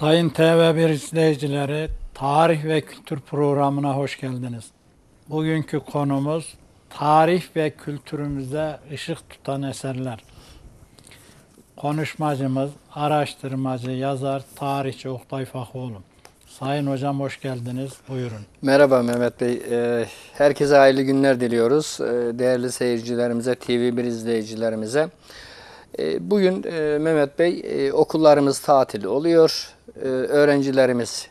Sayın TV1 izleyicileri, Tarih ve Kültür programına hoş geldiniz. Bugünkü konumuz tarih ve kültürümüze ışık tutan eserler. Konuşmacımız, araştırmacı, yazar, tarihçi Oktay Fakoğlu. Sayın hocam hoş geldiniz. Buyurun. Merhaba Mehmet Bey. Ee, herkese hayırlı günler diliyoruz. Ee, değerli seyircilerimize, TV1 izleyicilerimize. E, bugün e, Mehmet Bey e, okullarımız tatil oluyor. Öğrencilerimiz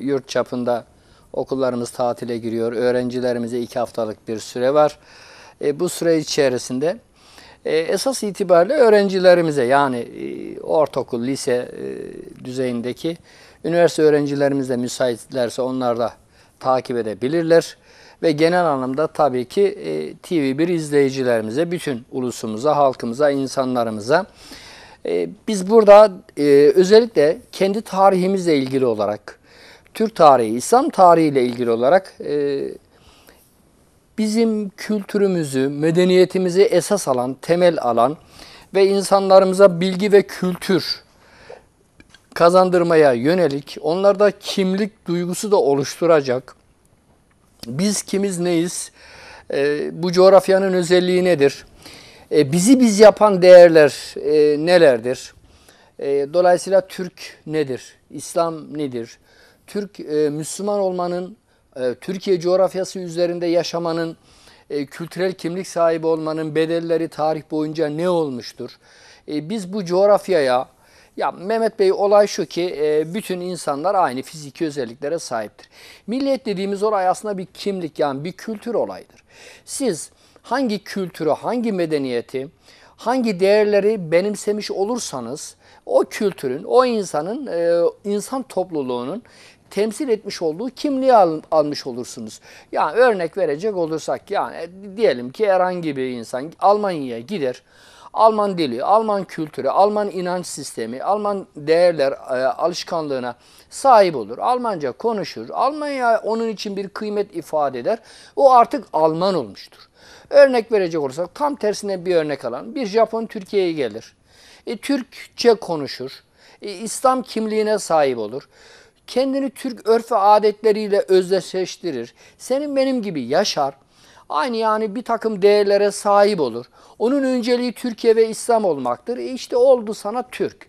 yurt çapında okullarımız tatile giriyor. Öğrencilerimize iki haftalık bir süre var. Bu süre içerisinde esas itibariyle öğrencilerimize yani ortaokul, lise düzeyindeki üniversite öğrencilerimize müsaitlerse onlar da takip edebilirler ve genel anlamda tabii ki e, TV1 izleyicilerimize, bütün ulusumuza, halkımıza, insanlarımıza e, biz burada e, özellikle kendi tarihimizle ilgili olarak, Türk tarihi, İslam tarihiyle ilgili olarak e, bizim kültürümüzü, medeniyetimizi esas alan, temel alan ve insanlarımıza bilgi ve kültür kazandırmaya yönelik, onlarda kimlik duygusu da oluşturacak, biz kimiz neyiz? E, bu coğrafyanın özelliği nedir? E, bizi biz yapan değerler e, nelerdir? E, dolayısıyla Türk nedir? İslam nedir? Türk e, Müslüman olmanın, e, Türkiye coğrafyası üzerinde yaşamanın, e, kültürel kimlik sahibi olmanın bedelleri tarih boyunca ne olmuştur? E, biz bu coğrafyaya, ya Mehmet Bey olay şu ki e, bütün insanlar aynı fiziki özelliklere sahiptir. Milliyet dediğimiz olay aslında bir kimlik yani bir kültür olayıdır. Siz hangi kültürü, hangi medeniyeti, hangi değerleri benimsemiş olursanız o kültürün, o insanın, e, insan topluluğunun temsil etmiş olduğu kimliği al, almış olursunuz. Yani örnek verecek olursak yani diyelim ki herhangi bir insan Almanya'ya gider. Alman dili, Alman kültürü, Alman inanç sistemi, Alman değerler e, alışkanlığına sahip olur. Almanca konuşur. Almanya onun için bir kıymet ifade eder. O artık Alman olmuştur. Örnek verecek olursak tam tersine bir örnek alan bir Japon Türkiye'ye gelir. E, Türkçe konuşur. E, İslam kimliğine sahip olur kendini Türk örf ve adetleriyle özdeşleştirir. Senin benim gibi yaşar. Aynı yani bir takım değerlere sahip olur. Onun önceliği Türkiye ve İslam olmaktır. E işte oldu sana Türk.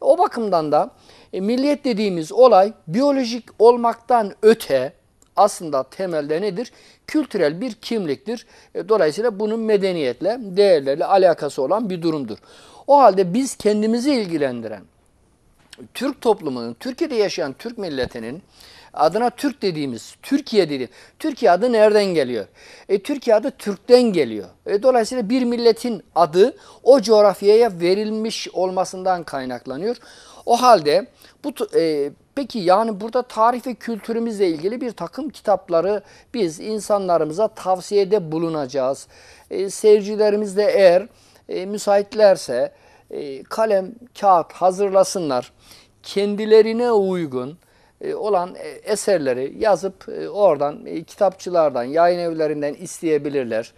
O bakımdan da e, milliyet dediğimiz olay biyolojik olmaktan öte aslında temelde nedir? Kültürel bir kimliktir. E, dolayısıyla bunun medeniyetle, değerlerle alakası olan bir durumdur. O halde biz kendimizi ilgilendiren Türk toplumunun, Türkiye'de yaşayan Türk milletinin Adına Türk dediğimiz, Türkiye dediğim. Türkiye adı nereden geliyor? E, Türkiye adı Türk'ten geliyor. E, dolayısıyla bir milletin adı o coğrafyaya verilmiş olmasından kaynaklanıyor. O halde bu e, peki yani burada tarih ve kültürümüzle ilgili bir takım kitapları biz insanlarımıza tavsiyede bulunacağız. E, seyircilerimiz de eğer e, müsaitlerse e, kalem, kağıt hazırlasınlar. Kendilerine uygun e, olan e, eserleri yazıp e, oradan kitapçılardan, yayın evlerinden isteyebilirler.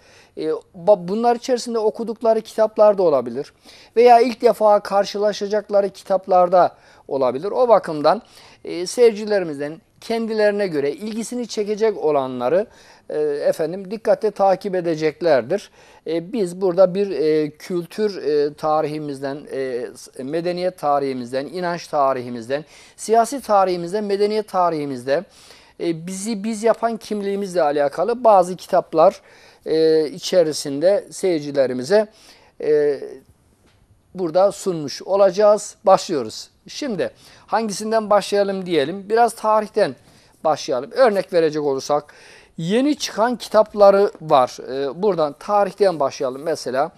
Bunlar içerisinde okudukları kitaplar da olabilir veya ilk defa karşılaşacakları kitaplarda olabilir. O bakımdan seyircilerimizden kendilerine göre ilgisini çekecek olanları e, efendim dikkatle takip edeceklerdir. E, biz burada bir e, kültür tarihimizden, medeniyet tarihimizden, inanç tarihimizden, siyasi tarihimizden, medeniyet tarihimizde bizi biz yapan kimliğimizle alakalı bazı kitaplar içerisinde seyircilerimize burada sunmuş olacağız. Başlıyoruz. Şimdi hangisinden başlayalım diyelim. Biraz tarihten başlayalım. Örnek verecek olursak yeni çıkan kitapları var. E, buradan tarihten başlayalım mesela.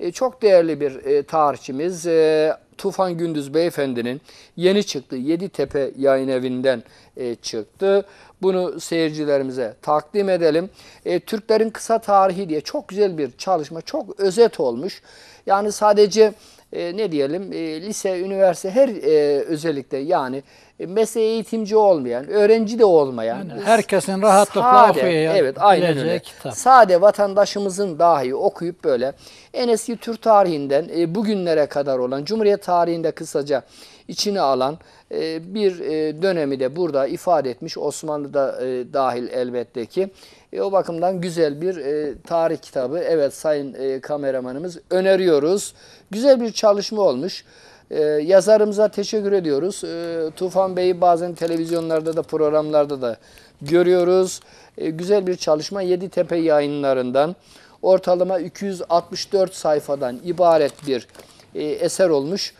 E, çok değerli bir e, tarihçimiz e, Tufan Gündüz Beyefendi'nin yeni çıktı. Yeditepe yayın evinden e, çıktı. Bunu seyircilerimize takdim edelim. E, Türklerin Kısa Tarihi diye çok güzel bir çalışma. Çok özet olmuş. Yani sadece e, ne diyelim e, lise, üniversite her e, özellikle yani e, mesleği eğitimci olmayan, öğrenci de olmayan. Yani herkesin rahatlıkla okuyacak. Evet aynen öyle. Kitap. Sade vatandaşımızın dahi okuyup böyle en eski Türk tarihinden e, bugünlere kadar olan, Cumhuriyet tarihinde kısaca içine alan e, bir e, dönemi de burada ifade etmiş Osmanlı'da e, dahil elbette ki. E, o bakımdan güzel bir e, tarih kitabı. Evet sayın e, kameramanımız öneriyoruz. Güzel bir çalışma olmuş. Ee, yazarımıza teşekkür ediyoruz. Ee, Tufan Bey'i bazen televizyonlarda da programlarda da görüyoruz. Ee, güzel bir çalışma Yeditepe yayınlarından ortalama 264 sayfadan ibaret bir e, eser olmuş.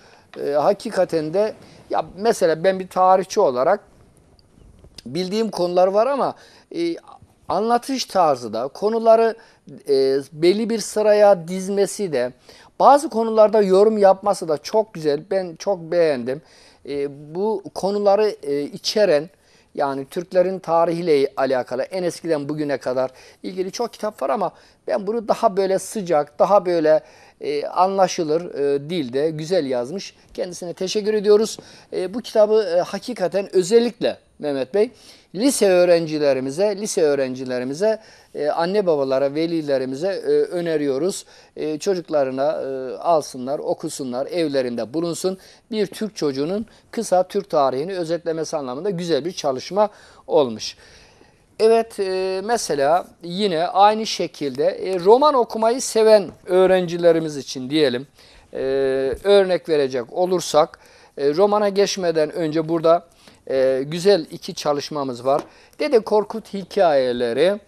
E, hakikaten de ya mesela ben bir tarihçi olarak bildiğim konular var ama e, anlatış tarzı da konuları e, belli bir sıraya dizmesi de bazı konularda yorum yapması da çok güzel. Ben çok beğendim. E, bu konuları e, içeren yani Türklerin tarihiyle alakalı en eskiden bugüne kadar ilgili çok kitap var ama ben bunu daha böyle sıcak, daha böyle e, anlaşılır e, dilde güzel yazmış. Kendisine teşekkür ediyoruz. E, bu kitabı e, hakikaten özellikle Mehmet Bey lise öğrencilerimize, lise öğrencilerimize e, anne babalara, velilerimize e, öneriyoruz. E, çocuklarına alsınlar, okusunlar, evlerinde bulunsun. Bir Türk çocuğunun kısa Türk tarihini özetlemesi anlamında güzel bir çalışma olmuş. Evet mesela yine aynı şekilde roman okumayı seven öğrencilerimiz için diyelim örnek verecek olursak romana geçmeden önce burada güzel iki çalışmamız var. Dede Korkut hikayeleri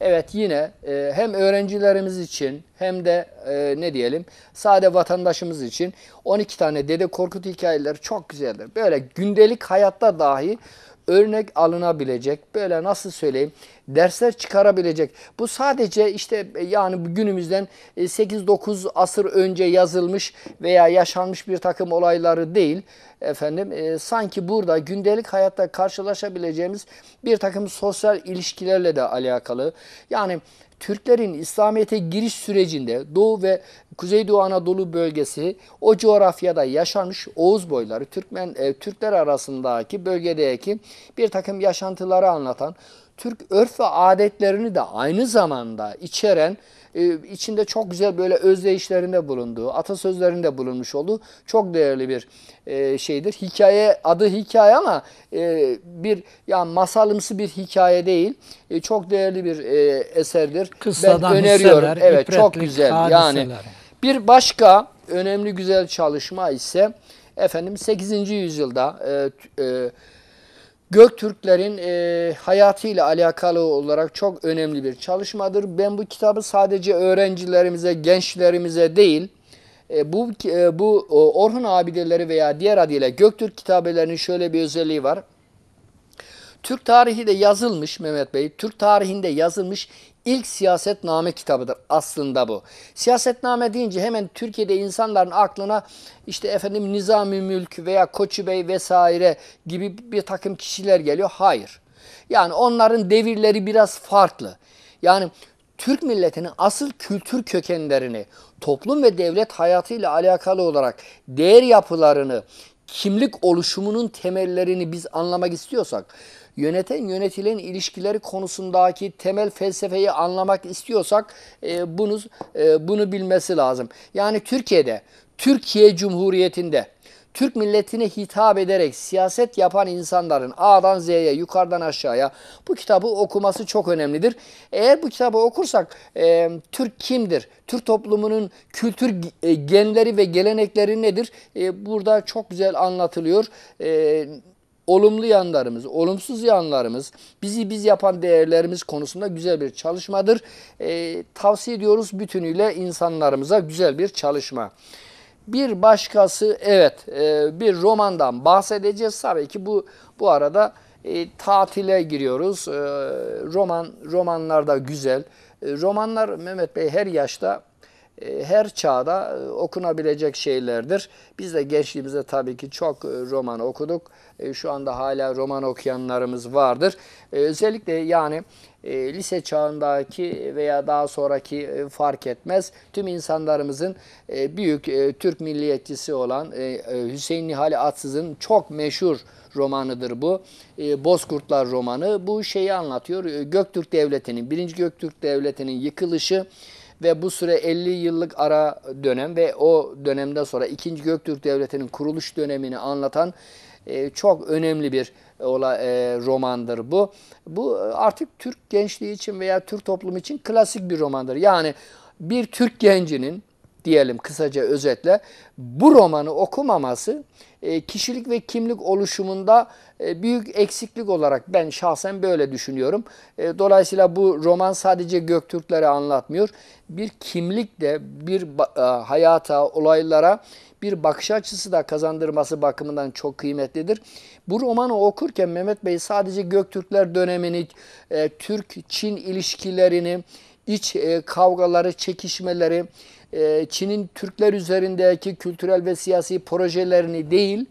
Evet yine e, hem öğrencilerimiz için hem de e, ne diyelim sade vatandaşımız için 12 tane Dede Korkut hikayeleri çok güzeldir. Böyle gündelik hayatta dahi örnek alınabilecek, böyle nasıl söyleyeyim, dersler çıkarabilecek. Bu sadece işte e, yani günümüzden 8-9 e, asır önce yazılmış veya yaşanmış bir takım olayları değil. Efendim e, sanki burada gündelik hayatta karşılaşabileceğimiz bir takım sosyal ilişkilerle de alakalı. Yani Türklerin İslamiyet'e giriş sürecinde Doğu ve Kuzeydoğu Anadolu bölgesi o coğrafyada yaşanmış Oğuz boyları Türkmen e, Türkler arasındaki bölgedeki bir takım yaşantıları anlatan Türk örf ve adetlerini de aynı zamanda içeren e, içinde çok güzel böyle özdeyişlerinde bulunduğu, atasözlerinde bulunmuş olduğu çok değerli bir e, şeydir. Hikaye adı hikaye ama e, bir yani masalımsı bir hikaye değil. E, çok değerli bir e, eserdir. Kıssadan ben öneriyorum. Hisseler, evet çok güzel. Hadiseler. Yani bir başka önemli güzel çalışma ise efendim 8. yüzyılda e, Göktürklerin e, ile alakalı olarak çok önemli bir çalışmadır. Ben bu kitabı sadece öğrencilerimize, gençlerimize değil, e, bu e, bu Orhun abideleri veya diğer adıyla Göktürk kitabelerinin şöyle bir özelliği var. Türk tarihi de yazılmış Mehmet Bey. Türk tarihinde yazılmış İlk siyasetname kitabıdır aslında bu. Siyasetname deyince hemen Türkiye'de insanların aklına işte efendim Nizami Mülk veya Koçu Bey vesaire gibi bir takım kişiler geliyor. Hayır. Yani onların devirleri biraz farklı. Yani Türk milletinin asıl kültür kökenlerini, toplum ve devlet hayatıyla alakalı olarak değer yapılarını, kimlik oluşumunun temellerini biz anlamak istiyorsak yöneten yönetilen ilişkileri konusundaki temel felsefeyi anlamak istiyorsak e, bunu e, bunu bilmesi lazım. Yani Türkiye'de, Türkiye Cumhuriyeti'nde Türk milletine hitap ederek siyaset yapan insanların A'dan Z'ye, yukarıdan aşağıya bu kitabı okuması çok önemlidir. Eğer bu kitabı okursak e, Türk kimdir? Türk toplumunun kültür e, genleri ve gelenekleri nedir? E, burada çok güzel anlatılıyor. E, olumlu yanlarımız, olumsuz yanlarımız, bizi biz yapan değerlerimiz konusunda güzel bir çalışmadır. E, tavsiye ediyoruz bütünüyle insanlarımıza güzel bir çalışma. Bir başkası evet e, bir romandan bahsedeceğiz. Tabii ki bu bu arada e, tatile giriyoruz. E, roman romanlar da güzel. E, romanlar Mehmet Bey her yaşta e, her çağda e, okunabilecek şeylerdir. Biz de gençliğimizde tabii ki çok e, roman okuduk. Şu anda hala roman okuyanlarımız vardır. Özellikle yani lise çağındaki veya daha sonraki fark etmez. Tüm insanlarımızın büyük Türk milliyetçisi olan Hüseyin Nihal Atsız'ın çok meşhur romanıdır bu. Bozkurtlar romanı bu şeyi anlatıyor. Göktürk Devleti'nin, 1. Göktürk Devleti'nin yıkılışı ve bu süre 50 yıllık ara dönem ve o dönemden sonra 2. Göktürk Devleti'nin kuruluş dönemini anlatan e, çok önemli bir e, ola, e, romandır bu. Bu artık Türk gençliği için veya Türk toplumu için klasik bir romandır. Yani bir Türk gencinin diyelim kısaca özetle bu romanı okumaması e, kişilik ve kimlik oluşumunda e, büyük eksiklik olarak ben şahsen böyle düşünüyorum. E, dolayısıyla bu roman sadece Göktürkleri anlatmıyor. Bir kimlik de bir hayata, olaylara bir bakış açısı da kazandırması bakımından çok kıymetlidir. Bu romanı okurken Mehmet Bey sadece Göktürkler dönemini, Türk-Çin ilişkilerini, iç kavgaları, çekişmeleri, e, Çin'in Türkler üzerindeki kültürel ve siyasi projelerini değil,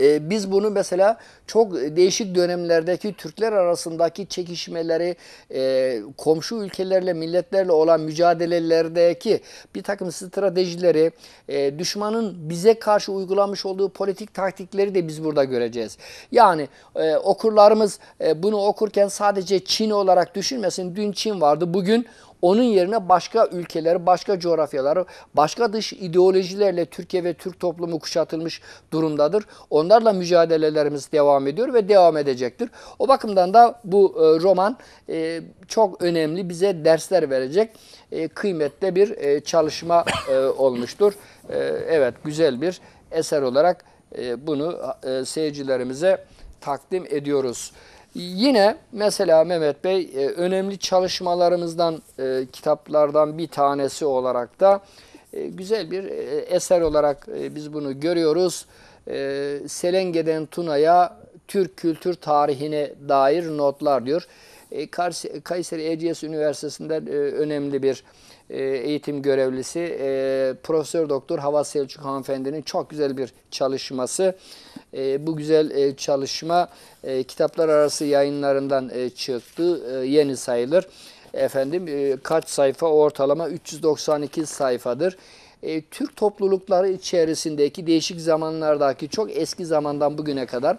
e, biz bunu mesela çok değişik dönemlerdeki Türkler arasındaki çekişmeleri, e, komşu ülkelerle, milletlerle olan mücadelelerdeki bir takım stratejileri, e, düşmanın bize karşı uygulamış olduğu politik taktikleri de biz burada göreceğiz. Yani e, okurlarımız e, bunu okurken sadece Çin olarak düşünmesin. Dün Çin vardı, bugün onun yerine başka ülkeleri, başka coğrafyaları, başka dış ideolojilerle Türkiye ve Türk toplumu kuşatılmış durumdadır. Onlarla mücadelelerimiz devam devam ediyor ve devam edecektir. O bakımdan da bu e, roman e, çok önemli bize dersler verecek e, kıymetli bir çalışma olmuştur. Evet güzel bir eser olarak bunu seyircilerimize takdim ediyoruz. Yine mesela Mehmet Bey önemli çalışmalarımızdan kitaplardan bir tanesi olarak da güzel bir eser olarak biz bunu görüyoruz. Selenge'den Tuna'ya Türk kültür tarihine dair notlar diyor. E, Kayseri Erciyes Üniversitesi'nden e, önemli bir e, eğitim görevlisi Profesör Doktor Hava Selçuk hanımefendinin çok güzel bir çalışması. Bu güzel çalışma kitaplar arası yayınlarından çıktı. Yeni sayılır. Efendim kaç sayfa ortalama 392 sayfadır Türk toplulukları içerisindeki değişik zamanlardaki çok eski zamandan bugüne kadar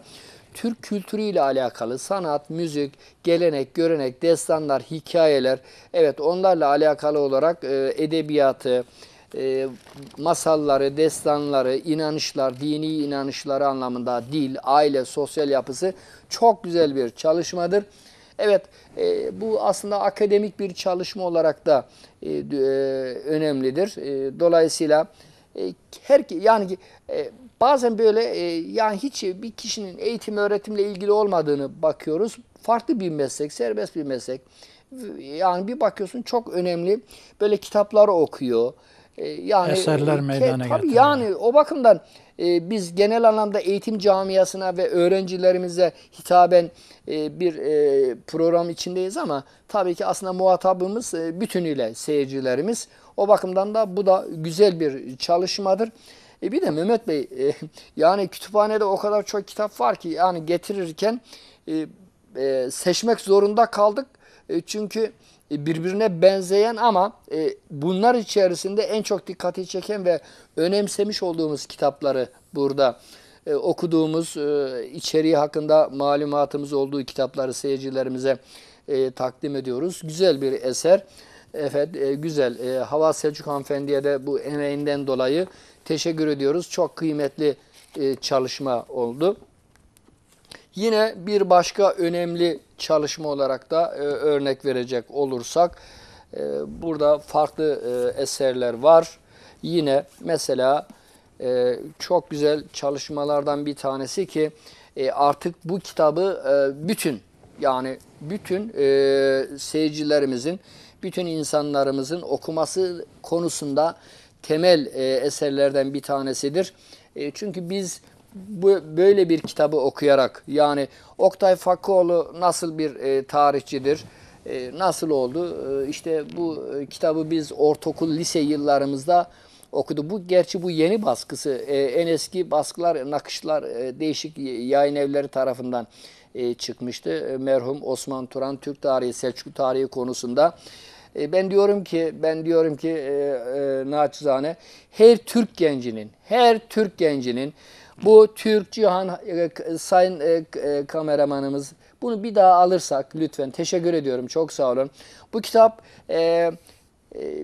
Türk kültürüyle alakalı sanat, müzik, gelenek, görenek, destanlar, hikayeler, evet onlarla alakalı olarak e, edebiyatı, e, masalları, destanları, inanışlar, dini inanışları anlamında dil, aile, sosyal yapısı çok güzel bir çalışmadır. Evet e, bu aslında akademik bir çalışma olarak da e, e, önemlidir. E, dolayısıyla e, her yani e, Bazen böyle e, yani hiç bir kişinin eğitim öğretimle ilgili olmadığını bakıyoruz. Farklı bir meslek, serbest bir meslek. Yani bir bakıyorsun çok önemli böyle kitapları okuyor. E, yani eserler meydana getiriyor. Tabii yani o bakımdan e, biz genel anlamda eğitim camiasına ve öğrencilerimize hitaben e, bir e, program içindeyiz ama tabii ki aslında muhatabımız e, bütünüyle seyircilerimiz. O bakımdan da bu da güzel bir çalışmadır. E bir de Mehmet Bey e, yani kütüphanede o kadar çok kitap var ki yani getirirken e, e, seçmek zorunda kaldık. E, çünkü e, birbirine benzeyen ama e, bunlar içerisinde en çok dikkati çeken ve önemsemiş olduğumuz kitapları burada e, okuduğumuz e, içeriği hakkında malumatımız olduğu kitapları seyircilerimize e, takdim ediyoruz. Güzel bir eser. Evet, e, güzel. E, Hava Selçuk Hanımefendi'ye de bu emeğinden dolayı teşekkür ediyoruz. Çok kıymetli e, çalışma oldu. Yine bir başka önemli çalışma olarak da e, örnek verecek olursak e, burada farklı eserler var. Yine mesela çok güzel çalışmalardan bir tanesi ki artık bu kitabı bütün yani bütün seyircilerimizin, bütün insanlarımızın okuması konusunda temel e, eserlerden bir tanesidir. E, çünkü biz bu böyle bir kitabı okuyarak yani Oktay Fakıoğlu nasıl bir e, tarihçidir? E, nasıl oldu? E, işte bu e, kitabı biz ortaokul, lise yıllarımızda okudu. Bu gerçi bu yeni baskısı e, en eski baskılar, nakışlar e, değişik yayın evleri tarafından e, çıkmıştı. E, merhum Osman Turan Türk tarihi, Selçuklu tarihi konusunda e, ben diyorum ki ben diyorum ki e, e, naçizane her Türk gencinin her Türk gencinin bu Türk Cihan e, sayın e, e, kameramanımız bunu bir daha alırsak lütfen teşekkür ediyorum çok sağ olun. Bu kitap e, e,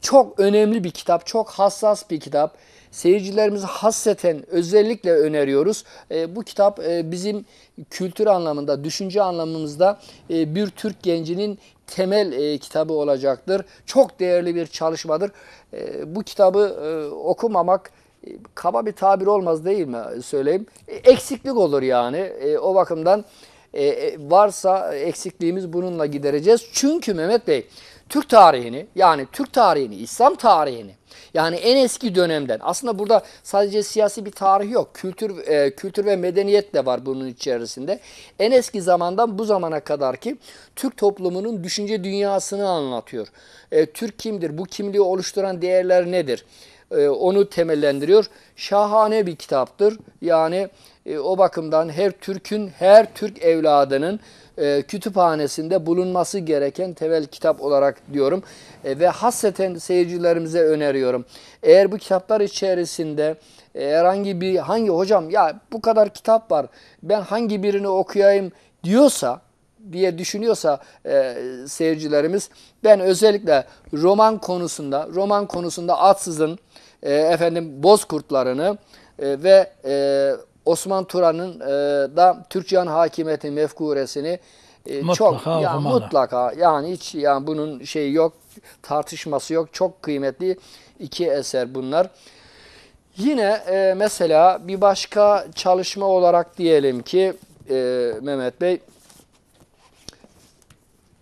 çok önemli bir kitap, çok hassas bir kitap. Seyircilerimize hasseten özellikle öneriyoruz. E, bu kitap e, bizim kültür anlamında, düşünce anlamımızda e, bir Türk gencinin temel e, kitabı olacaktır. Çok değerli bir çalışmadır. E, bu kitabı e, okumamak e, kaba bir tabir olmaz değil mi söyleyeyim? E, eksiklik olur yani. E, o bakımdan e, e, varsa eksikliğimiz bununla gidereceğiz. Çünkü Mehmet Bey Türk tarihini yani Türk tarihini, İslam tarihini yani en eski dönemden aslında burada sadece siyasi bir tarih yok. Kültür e, kültür ve medeniyet de var bunun içerisinde. En eski zamandan bu zamana kadar ki Türk toplumunun düşünce dünyasını anlatıyor. E, Türk kimdir? Bu kimliği oluşturan değerler nedir? E, onu temellendiriyor. Şahane bir kitaptır. Yani e, o bakımdan her Türk'ün, her Türk evladının e, kütüphanesinde bulunması gereken tevel kitap olarak diyorum. E, ve hasreten seyircilerimize öneriyorum. Eğer bu kitaplar içerisinde e, herhangi bir hangi hocam ya bu kadar kitap var ben hangi birini okuyayım diyorsa diye düşünüyorsa e, seyircilerimiz ben özellikle roman konusunda roman konusunda Atsız'ın e, efendim Bozkurtlarını e, ve e, Osman Turan'ın e, da Türkçehan hakimiyeti mefkuresini e, çok ya yani mutlaka yani hiç yani bunun şeyi yok tartışması yok. Çok kıymetli iki eser bunlar. Yine e, mesela bir başka çalışma olarak diyelim ki e, Mehmet Bey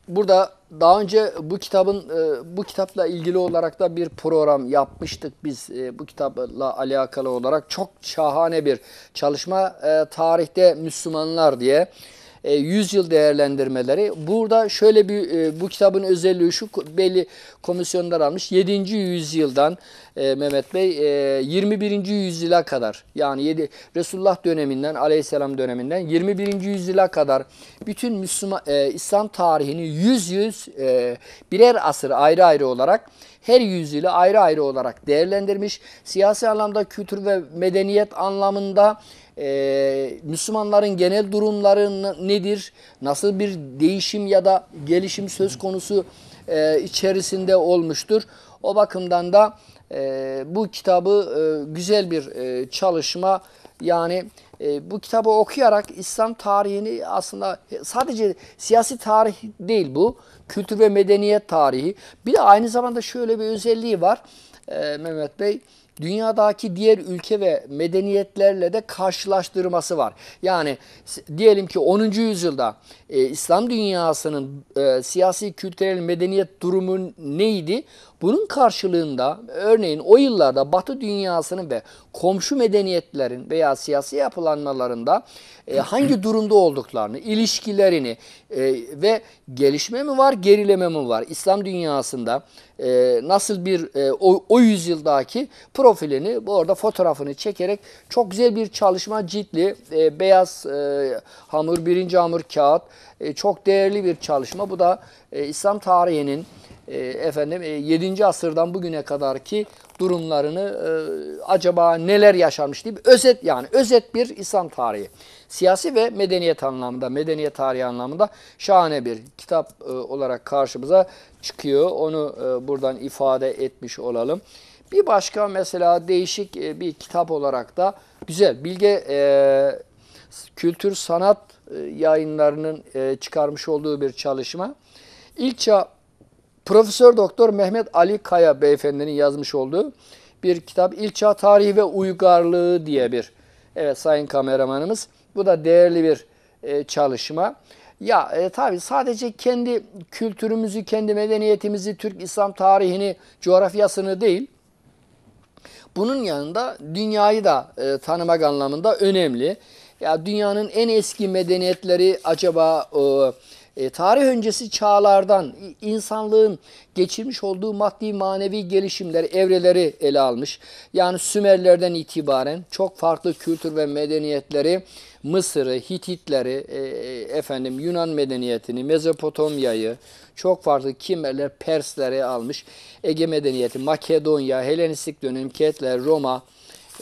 burada daha önce bu kitabın e, bu kitapla ilgili olarak da bir program yapmıştık biz e, bu kitapla alakalı olarak çok şahane bir çalışma e, tarihte Müslümanlar diye 100 yıl değerlendirmeleri. Burada şöyle bir bu kitabın özelliği şu belli komisyonlar almış. 7. yüzyıldan e, Mehmet Bey e, 21. yüzyıla kadar yani 7 Resulullah döneminden aleyhisselam döneminden 21. yüzyıla kadar bütün Müslüman e, İslam tarihini yüz yüz e, birer asır ayrı ayrı olarak her yüzyılı ayrı ayrı olarak değerlendirmiş. Siyasi anlamda kültür ve medeniyet anlamında e, Müslümanların genel durumları nedir? Nasıl bir değişim ya da gelişim söz konusu e, içerisinde olmuştur? O bakımdan da e, bu kitabı e, güzel bir e, çalışma yani e, bu kitabı okuyarak İslam tarihini aslında e, sadece siyasi tarih değil bu kültür ve medeniyet tarihi bir de aynı zamanda şöyle bir özelliği var e, Mehmet Bey dünyadaki diğer ülke ve medeniyetlerle de karşılaştırması var. Yani diyelim ki 10. yüzyılda e, İslam dünyasının e, siyasi, kültürel, medeniyet durumu neydi? Bunun karşılığında örneğin o yıllarda Batı dünyasının ve komşu medeniyetlerin veya siyasi yapılanmalarında e, hangi durumda olduklarını, ilişkilerini e, ve gelişme mi var, gerileme mi var? İslam dünyasında e, nasıl bir e, o, o yüzyıldaki profilini bu arada fotoğrafını çekerek çok güzel bir çalışma ciltli e, beyaz e, hamur, birinci hamur kağıt e, çok değerli bir çalışma. Bu da e, İslam tarihinin e, efendim e, 7. asırdan bugüne kadar ki durumlarını e, acaba neler yaşanmış diye bir özet yani özet bir İslam tarihi. Siyasi ve medeniyet anlamında, medeniyet tarihi anlamında şahane bir kitap e, olarak karşımıza çıkıyor. Onu buradan ifade etmiş olalım. Bir başka mesela değişik bir kitap olarak da güzel Bilge Kültür Sanat yayınlarının çıkarmış olduğu bir çalışma. İlk çağ Profesör Doktor Mehmet Ali Kaya beyefendinin yazmış olduğu bir kitap İlçağ Tarihi ve Uygarlığı diye bir evet sayın kameramanımız. Bu da değerli bir e, çalışma. Ya e, tabii sadece kendi kültürümüzü, kendi medeniyetimizi, Türk İslam tarihini, coğrafyasını değil, bunun yanında dünyayı da e, tanımak anlamında önemli. Ya dünyanın en eski medeniyetleri acaba e, e, tarih öncesi çağlardan insanlığın geçirmiş olduğu maddi manevi gelişimler evreleri ele almış. Yani Sümerlerden itibaren çok farklı kültür ve medeniyetleri Mısır'ı, Hititleri, e, e, efendim Yunan medeniyetini, Mezopotamya'yı, çok farklı Kimerler, Persleri almış. Ege medeniyeti, Makedonya, Helenistik dönem, Ketler, Roma,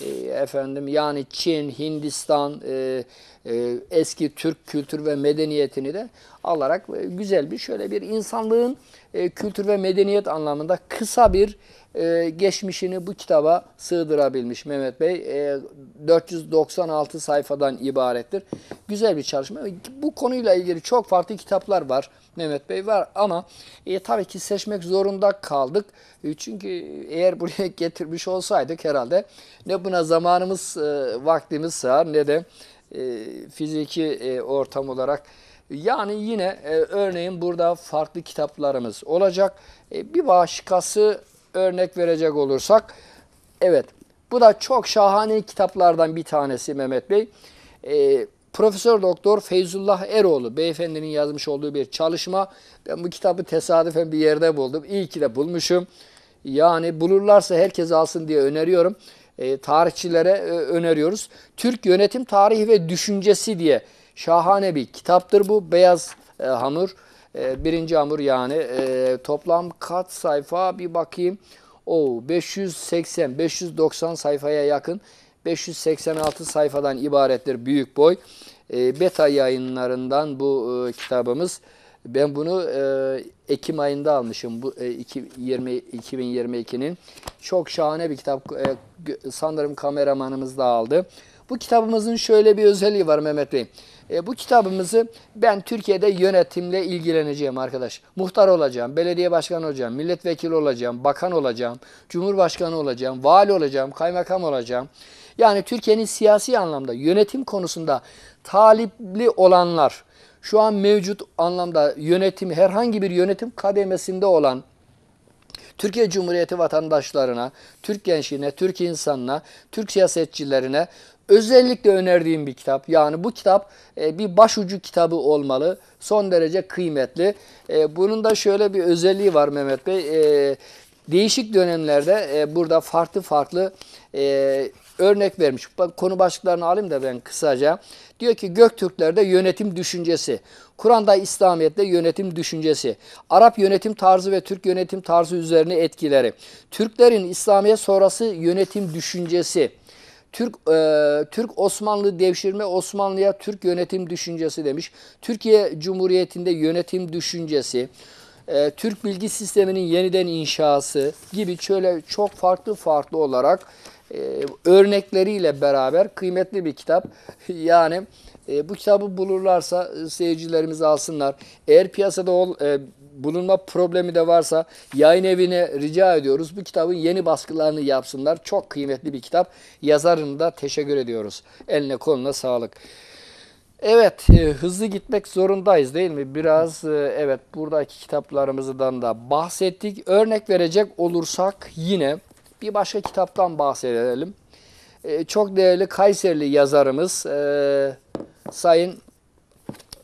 e, efendim yani Çin, Hindistan e, e, eski Türk kültür ve medeniyetini de alarak e, güzel bir şöyle bir insanlığın e, kültür ve medeniyet anlamında kısa bir e, geçmişini bu kitaba sığdırabilmiş Mehmet Bey. E, 496 sayfadan ibarettir. Güzel bir çalışma. Bu konuyla ilgili çok farklı kitaplar var. Mehmet Bey var ama e, tabii ki seçmek zorunda kaldık. E, çünkü eğer buraya getirmiş olsaydık herhalde ne buna zamanımız, e, vaktimiz sığar ne de e, fiziki e, ortam olarak yani yine e, örneğin burada farklı kitaplarımız olacak. E, bir başkası örnek verecek olursak, evet bu da çok şahane kitaplardan bir tanesi Mehmet Bey. E, Profesör Doktor Feyzullah Eroğlu beyefendinin yazmış olduğu bir çalışma. Ben bu kitabı tesadüfen bir yerde buldum. İyi ki de bulmuşum. Yani bulurlarsa herkes alsın diye öneriyorum. E, tarihçilere e, öneriyoruz. Türk Yönetim Tarihi ve Düşüncesi diye şahane bir kitaptır bu. Beyaz e, hamur, e, birinci hamur yani. E, toplam kaç sayfa bir bakayım. O 580, 590 sayfaya yakın 586 sayfadan ibarettir büyük boy. E, beta yayınlarından bu e, kitabımız. Ben bunu e, Ekim ayında almışım bu e, 2022'nin. Çok şahane bir kitap. E, sanırım kameramanımız da aldı. Bu kitabımızın şöyle bir özelliği var Mehmet Bey. E, bu kitabımızı ben Türkiye'de yönetimle ilgileneceğim arkadaş. Muhtar olacağım, belediye başkanı olacağım, milletvekili olacağım, bakan olacağım, cumhurbaşkanı olacağım, vali olacağım, kaymakam olacağım. Yani Türkiye'nin siyasi anlamda yönetim konusunda talipli olanlar, şu an mevcut anlamda yönetim herhangi bir yönetim kademesinde olan Türkiye Cumhuriyeti vatandaşlarına, Türk gençliğine, Türk insanına, Türk siyasetçilerine özellikle önerdiğim bir kitap. Yani bu kitap e, bir başucu kitabı olmalı. Son derece kıymetli. E, bunun da şöyle bir özelliği var Mehmet Bey. E, değişik dönemlerde burada farklı farklı örnek vermiş. Konu başlıklarını alayım da ben kısaca. Diyor ki Göktürklerde yönetim düşüncesi, Kur'an'da İslamiyet'te yönetim düşüncesi, Arap yönetim tarzı ve Türk yönetim tarzı üzerine etkileri, Türklerin İslamiyet sonrası yönetim düşüncesi, Türk e, Türk Osmanlı devşirme Osmanlıya Türk yönetim düşüncesi demiş. Türkiye Cumhuriyeti'nde yönetim düşüncesi, e, Türk bilgi sisteminin yeniden inşası gibi şöyle çok farklı farklı olarak e, örnekleriyle beraber kıymetli bir kitap. Yani e, bu kitabı bulurlarsa e, seyircilerimiz alsınlar. Eğer piyasada ol, e, bulunma problemi de varsa yayın evine rica ediyoruz. Bu kitabın yeni baskılarını yapsınlar. Çok kıymetli bir kitap. Yazarını da teşekkür ediyoruz. Eline koluna sağlık. Evet, e, hızlı gitmek zorundayız değil mi? Biraz e, evet buradaki kitaplarımızdan da bahsettik. Örnek verecek olursak yine bir başka kitaptan bahsedelim. E, çok değerli Kayserli yazarımız e, Sayın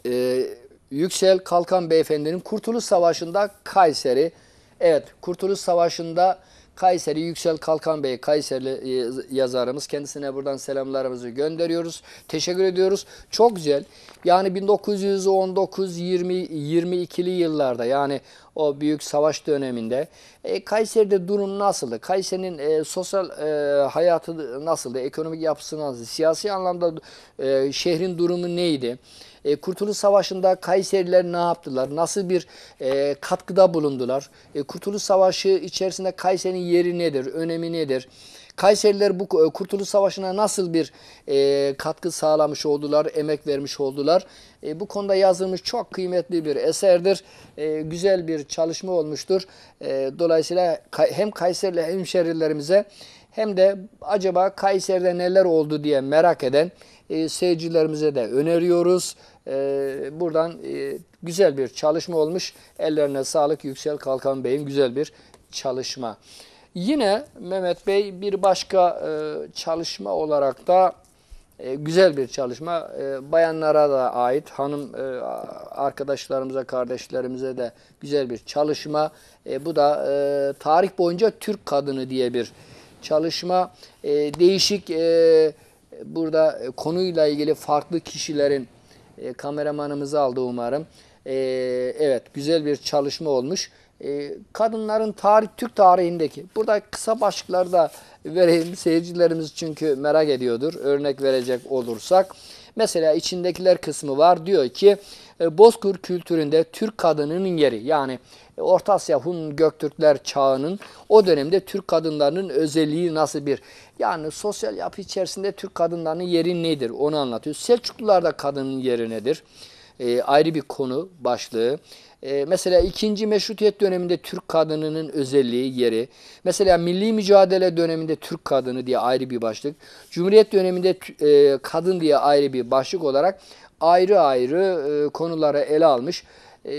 e, Yüksel Kalkan Beyefendinin Kurtuluş Savaşı'nda Kayseri. Evet Kurtuluş Savaşı'nda Kayseri Yüksel Kalkan Bey, Kayserili e, yazarımız. Kendisine buradan selamlarımızı gönderiyoruz. Teşekkür ediyoruz. Çok güzel. Yani 1919-20-22'li yıllarda yani o büyük savaş döneminde e, Kayseri'de durum nasıldı? Kayseri'nin e, sosyal e, hayatı nasıldı? Ekonomik yapısı nasıldı? Siyasi anlamda e, şehrin durumu neydi? e, Kurtuluş Savaşı'nda Kayseriler ne yaptılar? Nasıl bir e, katkıda bulundular? E, Kurtuluş Savaşı içerisinde Kayseri'nin yeri nedir? Önemi nedir? Kayseriler bu e, Kurtuluş Savaşı'na nasıl bir e, katkı sağlamış oldular, emek vermiş oldular? E, bu konuda yazılmış çok kıymetli bir eserdir. E, güzel bir çalışma olmuştur. E, dolayısıyla hem Kayseri'li hemşerilerimize hem de acaba Kayseri'de neler oldu diye merak eden e, seyircilerimize de öneriyoruz. Ee, buradan e, güzel bir çalışma olmuş. Ellerine sağlık Yüksel Kalkan Bey'in güzel bir çalışma. Yine Mehmet Bey bir başka e, çalışma olarak da e, güzel bir çalışma. E, bayanlara da ait, hanım e, arkadaşlarımıza, kardeşlerimize de güzel bir çalışma. E, bu da e, tarih boyunca Türk kadını diye bir çalışma. E, değişik e, burada e, konuyla ilgili farklı kişilerin e, kameramanımızı aldı umarım. E, evet güzel bir çalışma olmuş. E, kadınların tarih Türk tarihindeki burada kısa başlıklarda vereyim seyircilerimiz çünkü merak ediyordur. Örnek verecek olursak. Mesela içindekiler kısmı var. Diyor ki e, Bozkır kültüründe Türk kadınının yeri yani Orta Asya Hun Göktürkler çağının o dönemde Türk kadınlarının özelliği nasıl bir yani sosyal yapı içerisinde Türk kadınlarının yeri nedir onu anlatıyor. Selçuklularda kadının yeri nedir? E, ayrı bir konu başlığı. Ee, mesela ikinci meşrutiyet döneminde Türk kadınının özelliği, yeri. Mesela milli mücadele döneminde Türk kadını diye ayrı bir başlık. Cumhuriyet döneminde e, kadın diye ayrı bir başlık olarak ayrı ayrı e, konulara ele almış. E,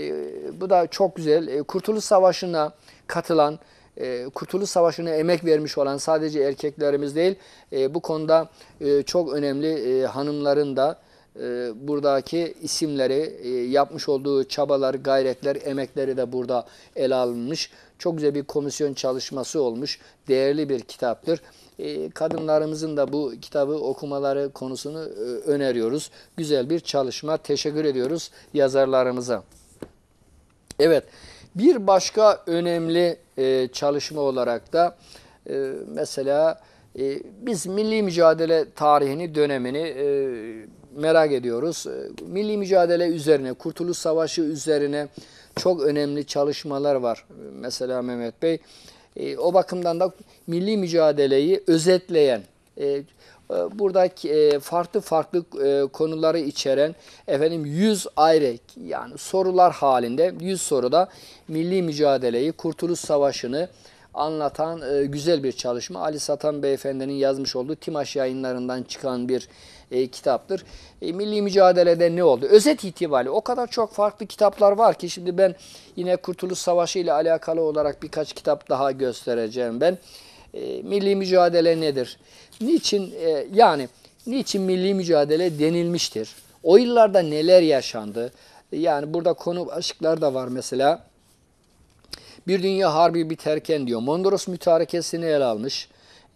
bu da çok güzel. E, Kurtuluş Savaşı'na katılan, e, Kurtuluş Savaşı'na emek vermiş olan sadece erkeklerimiz değil, e, bu konuda e, çok önemli e, hanımların da, e, buradaki isimleri, e, yapmış olduğu çabalar, gayretler, emekleri de burada ele alınmış. Çok güzel bir komisyon çalışması olmuş. Değerli bir kitaptır. Ee, kadınlarımızın da bu kitabı okumaları konusunu e, öneriyoruz. Güzel bir çalışma. Teşekkür ediyoruz yazarlarımıza. Evet, bir başka önemli e, çalışma olarak da mesela... Biz milli mücadele tarihini, dönemini merak ediyoruz. Ee, milli mücadele üzerine, Kurtuluş Savaşı üzerine çok önemli çalışmalar var. E, mesela Mehmet Bey ee, o bakımdan da milli mücadeleyi özetleyen e, e, buradaki farklı farklı konuları içeren efendim 100 ayrı yani sorular halinde 100 soruda milli mücadeleyi, Kurtuluş Savaşı'nı anlatan güzel bir çalışma. Ali Satan Beyefendi'nin yazmış olduğu Timaş yayınlarından çıkan bir e, kitaptır. E, milli mücadelede ne oldu? Özet itibariyle o kadar çok farklı kitaplar var ki şimdi ben yine Kurtuluş Savaşı ile alakalı olarak birkaç kitap daha göstereceğim ben. E, milli mücadele nedir? Niçin e, yani niçin milli mücadele denilmiştir? O yıllarda neler yaşandı? Yani burada konu aşıklar da var mesela. Bir Dünya Harbi biterken diyor. Mondros mütarekesini ele almış.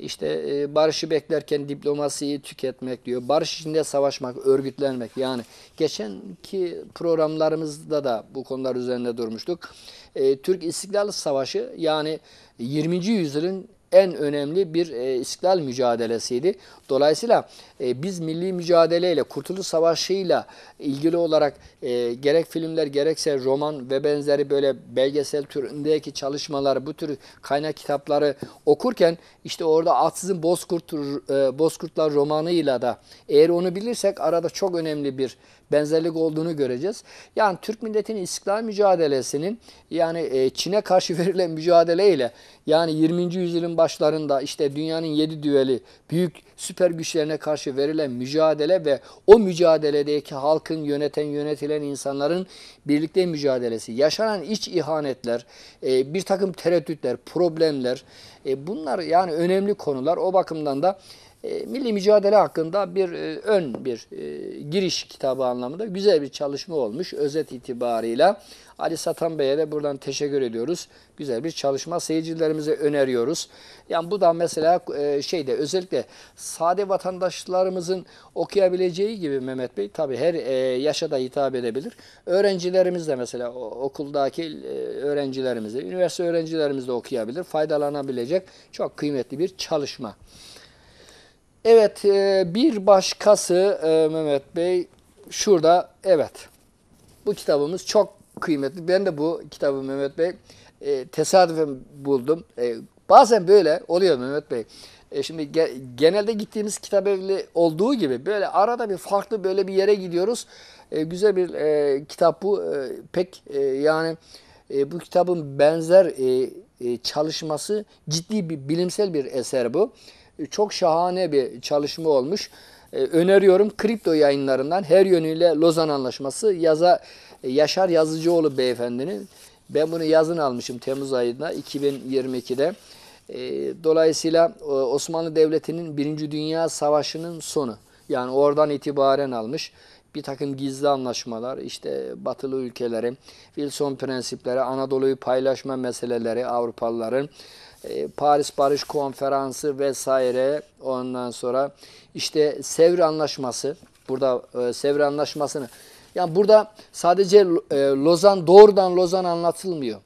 İşte e, barışı beklerken diplomasiyi tüketmek diyor. Barış içinde savaşmak, örgütlenmek. Yani geçenki programlarımızda da bu konular üzerinde durmuştuk. E, Türk İstiklal Savaşı yani 20. yüzyılın en önemli bir e, istiklal mücadelesiydi. Dolayısıyla e, biz milli mücadeleyle, Kurtuluş Savaşı'yla ilgili olarak e, gerek filmler gerekse roman ve benzeri böyle belgesel türündeki çalışmalar, bu tür kaynak kitapları okurken işte orada Atsız'ın Bozkurt, e, Bozkurtlar romanıyla da eğer onu bilirsek arada çok önemli bir benzerlik olduğunu göreceğiz. Yani Türk milletinin istiklal mücadelesinin yani e, Çin'e karşı verilen mücadeleyle yani 20. yüzyılın başlarında işte dünyanın 7 düveli büyük süper güçlerine karşı verilen mücadele ve o mücadeledeki halkın yöneten yönetilen insanların birlikte mücadelesi, yaşanan iç ihanetler, e, bir takım tereddütler, problemler e, bunlar yani önemli konular. O bakımdan da e, milli mücadele hakkında bir e, ön bir e, giriş kitabı anlamında güzel bir çalışma olmuş özet itibarıyla. Ali Satan Bey'e de buradan teşekkür ediyoruz. Güzel bir çalışma seyircilerimize öneriyoruz. Yani bu da mesela şeyde özellikle sade vatandaşlarımızın okuyabileceği gibi Mehmet Bey tabii her e, yaşa da hitap edebilir. Öğrencilerimiz de mesela okuldaki e, öğrencilerimiz de, üniversite öğrencilerimiz de okuyabilir, faydalanabilecek çok kıymetli bir çalışma. Evet e, bir başkası e, Mehmet Bey şurada evet bu kitabımız çok kıymetli. Ben de bu kitabı Mehmet Bey e, tesadüfen buldum. Bazen böyle oluyor Mehmet Bey. şimdi genelde gittiğimiz kitap evli olduğu gibi böyle arada bir farklı böyle bir yere gidiyoruz. güzel bir kitap bu. pek yani bu kitabın benzer çalışması ciddi bir bilimsel bir eser bu. E, çok şahane bir çalışma olmuş. E, öneriyorum kripto yayınlarından her yönüyle Lozan Anlaşması yaza e, Yaşar Yazıcıoğlu beyefendinin. Ben bunu yazın almışım Temmuz ayında 2022'de. Dolayısıyla Osmanlı Devleti'nin Birinci Dünya Savaşı'nın sonu. Yani oradan itibaren almış bir takım gizli anlaşmalar, işte batılı ülkelerin Wilson prensipleri, Anadolu'yu paylaşma meseleleri Avrupalıların e, Paris Barış Konferansı vesaire ondan sonra işte Sevr Anlaşması burada e, Sevr Anlaşması'nı yani burada sadece e, Lozan doğrudan Lozan anlatılmıyor.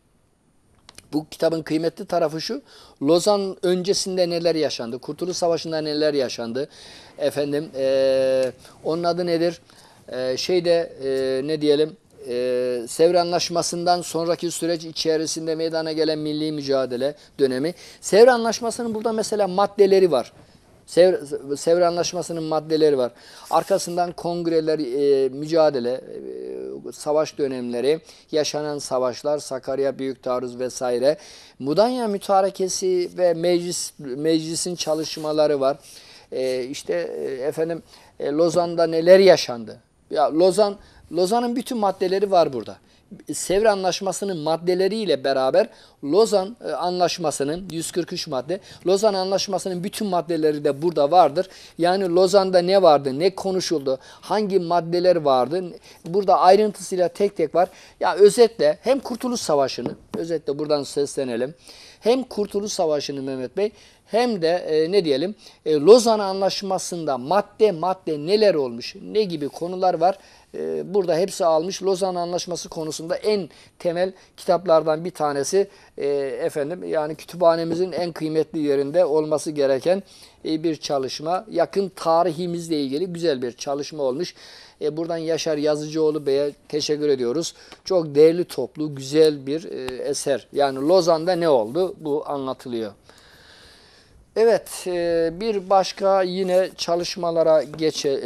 Bu kitabın kıymetli tarafı şu. Lozan öncesinde neler yaşandı? Kurtuluş Savaşı'nda neler yaşandı? Efendim e, onun adı nedir? E, şeyde e, ne diyelim? e, Sevr Anlaşması'ndan sonraki süreç içerisinde meydana gelen milli mücadele dönemi. Sevr Anlaşması'nın burada mesela maddeleri var. Sevr, Sevr Anlaşması'nın maddeleri var. Arkasından kongreler, e, mücadele, e, savaş dönemleri, yaşanan savaşlar, Sakarya Büyük Taarruz vesaire. Mudanya Mütarekesi ve meclis meclisin çalışmaları var. E, işte e, efendim e, Lozan'da neler yaşandı? Ya Lozan Lozan'ın bütün maddeleri var burada. Sevr Anlaşması'nın maddeleriyle beraber Lozan e, Anlaşması'nın 143 madde, Lozan Anlaşması'nın bütün maddeleri de burada vardır. Yani Lozan'da ne vardı, ne konuşuldu, hangi maddeler vardı burada ayrıntısıyla tek tek var. Ya özetle hem Kurtuluş Savaşı'nı, özetle buradan seslenelim. Hem Kurtuluş Savaşı'nı Mehmet Bey hem de e, ne diyelim e, Lozan Anlaşması'nda madde madde neler olmuş, ne gibi konular var ee, burada hepsi almış. Lozan Anlaşması konusunda en temel kitaplardan bir tanesi ee, efendim yani kütüphanemizin en kıymetli yerinde olması gereken e, bir çalışma. Yakın tarihimizle ilgili güzel bir çalışma olmuş. E, buradan Yaşar Yazıcıoğlu Bey'e teşekkür ediyoruz. Çok değerli toplu güzel bir e, eser. Yani Lozan'da ne oldu bu anlatılıyor. Evet bir başka yine çalışmalara geçe,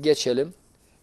geçelim.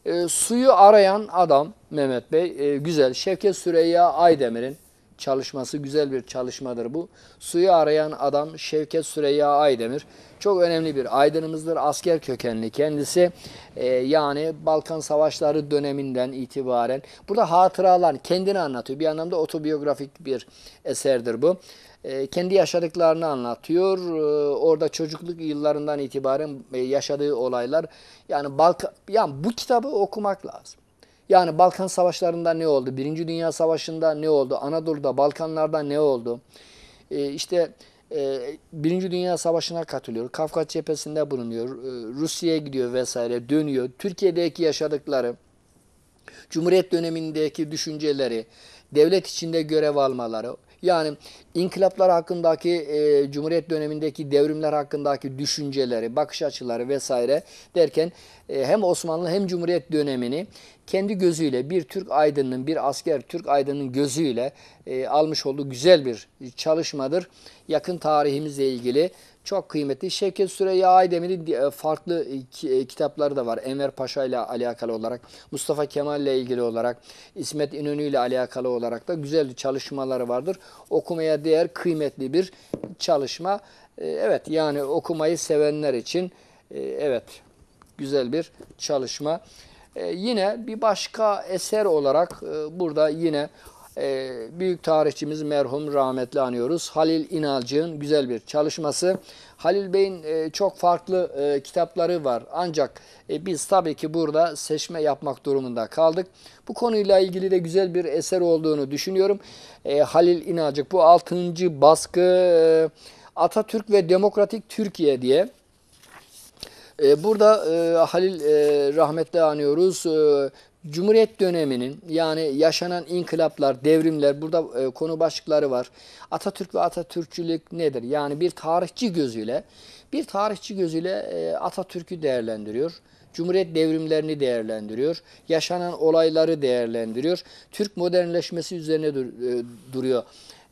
E, suyu arayan adam Mehmet Bey e, güzel. Şevket Süreyya Aydemir'in çalışması güzel bir çalışmadır bu. Suyu arayan adam Şevket Süreyya Aydemir. Çok önemli bir aydınımızdır. Asker kökenli kendisi. E, yani Balkan Savaşları döneminden itibaren. Burada hatıralar kendini anlatıyor. Bir anlamda otobiyografik bir eserdir bu. E, kendi yaşadıklarını anlatıyor. E, orada çocukluk yıllarından itibaren e, yaşadığı olaylar. Yani Balkan, yani bu kitabı okumak lazım. Yani Balkan Savaşları'nda ne oldu? Birinci Dünya Savaşı'nda ne oldu? Anadolu'da, Balkanlar'da ne oldu? Ee, işte Birinci Dünya Savaşı'na katılıyor. Kafkas cephesinde bulunuyor. E, Rusya'ya gidiyor vesaire. Dönüyor. Türkiye'deki yaşadıkları, Cumhuriyet dönemindeki düşünceleri, devlet içinde görev almaları, yani inkılaplar hakkındaki, e, Cumhuriyet dönemindeki devrimler hakkındaki düşünceleri, bakış açıları vesaire derken e, hem Osmanlı hem Cumhuriyet dönemini kendi gözüyle bir Türk aydınının, bir asker Türk aydınının gözüyle e, almış olduğu güzel bir çalışmadır. Yakın tarihimizle ilgili çok kıymetli. Şevket Süreyya Aydemir'in e, farklı e, e, kitapları da var. Enver Paşa ile alakalı olarak, Mustafa Kemal ile ilgili olarak, İsmet İnönü ile alakalı olarak da güzel çalışmaları vardır. Okumaya değer kıymetli bir çalışma. Evet yani okumayı sevenler için evet güzel bir çalışma. Yine bir başka eser olarak burada yine e, büyük tarihçimiz merhum rahmetli anıyoruz. Halil İnalcı'nın güzel bir çalışması. Halil Bey'in e, çok farklı e, kitapları var. Ancak e, biz tabii ki burada seçme yapmak durumunda kaldık. Bu konuyla ilgili de güzel bir eser olduğunu düşünüyorum. E, Halil İnalcık bu 6. baskı e, Atatürk ve Demokratik Türkiye diye. E, burada e, Halil e, rahmetli anıyoruz. E, Cumhuriyet döneminin yani yaşanan inkılaplar, devrimler, burada e, konu başlıkları var. Atatürk ve Atatürkçülük nedir? Yani bir tarihçi gözüyle, bir tarihçi gözüyle e, Atatürk'ü değerlendiriyor. Cumhuriyet devrimlerini değerlendiriyor. Yaşanan olayları değerlendiriyor. Türk modernleşmesi üzerine dur e, duruyor.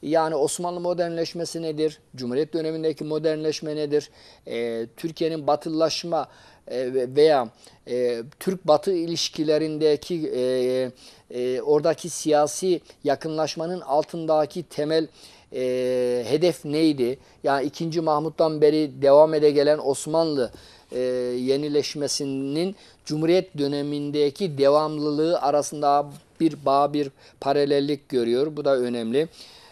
Yani Osmanlı modernleşmesi nedir? Cumhuriyet dönemindeki modernleşme nedir? E, Türkiye'nin batılılaşma e, veya e, Türk-Batı ilişkilerindeki e, oradaki siyasi yakınlaşmanın altındaki temel e, hedef neydi? Yani 2. Mahmut'tan beri devam ede gelen Osmanlı e, yenileşmesinin Cumhuriyet dönemindeki devamlılığı arasında bir bağ, bir paralellik görüyor. Bu da önemli.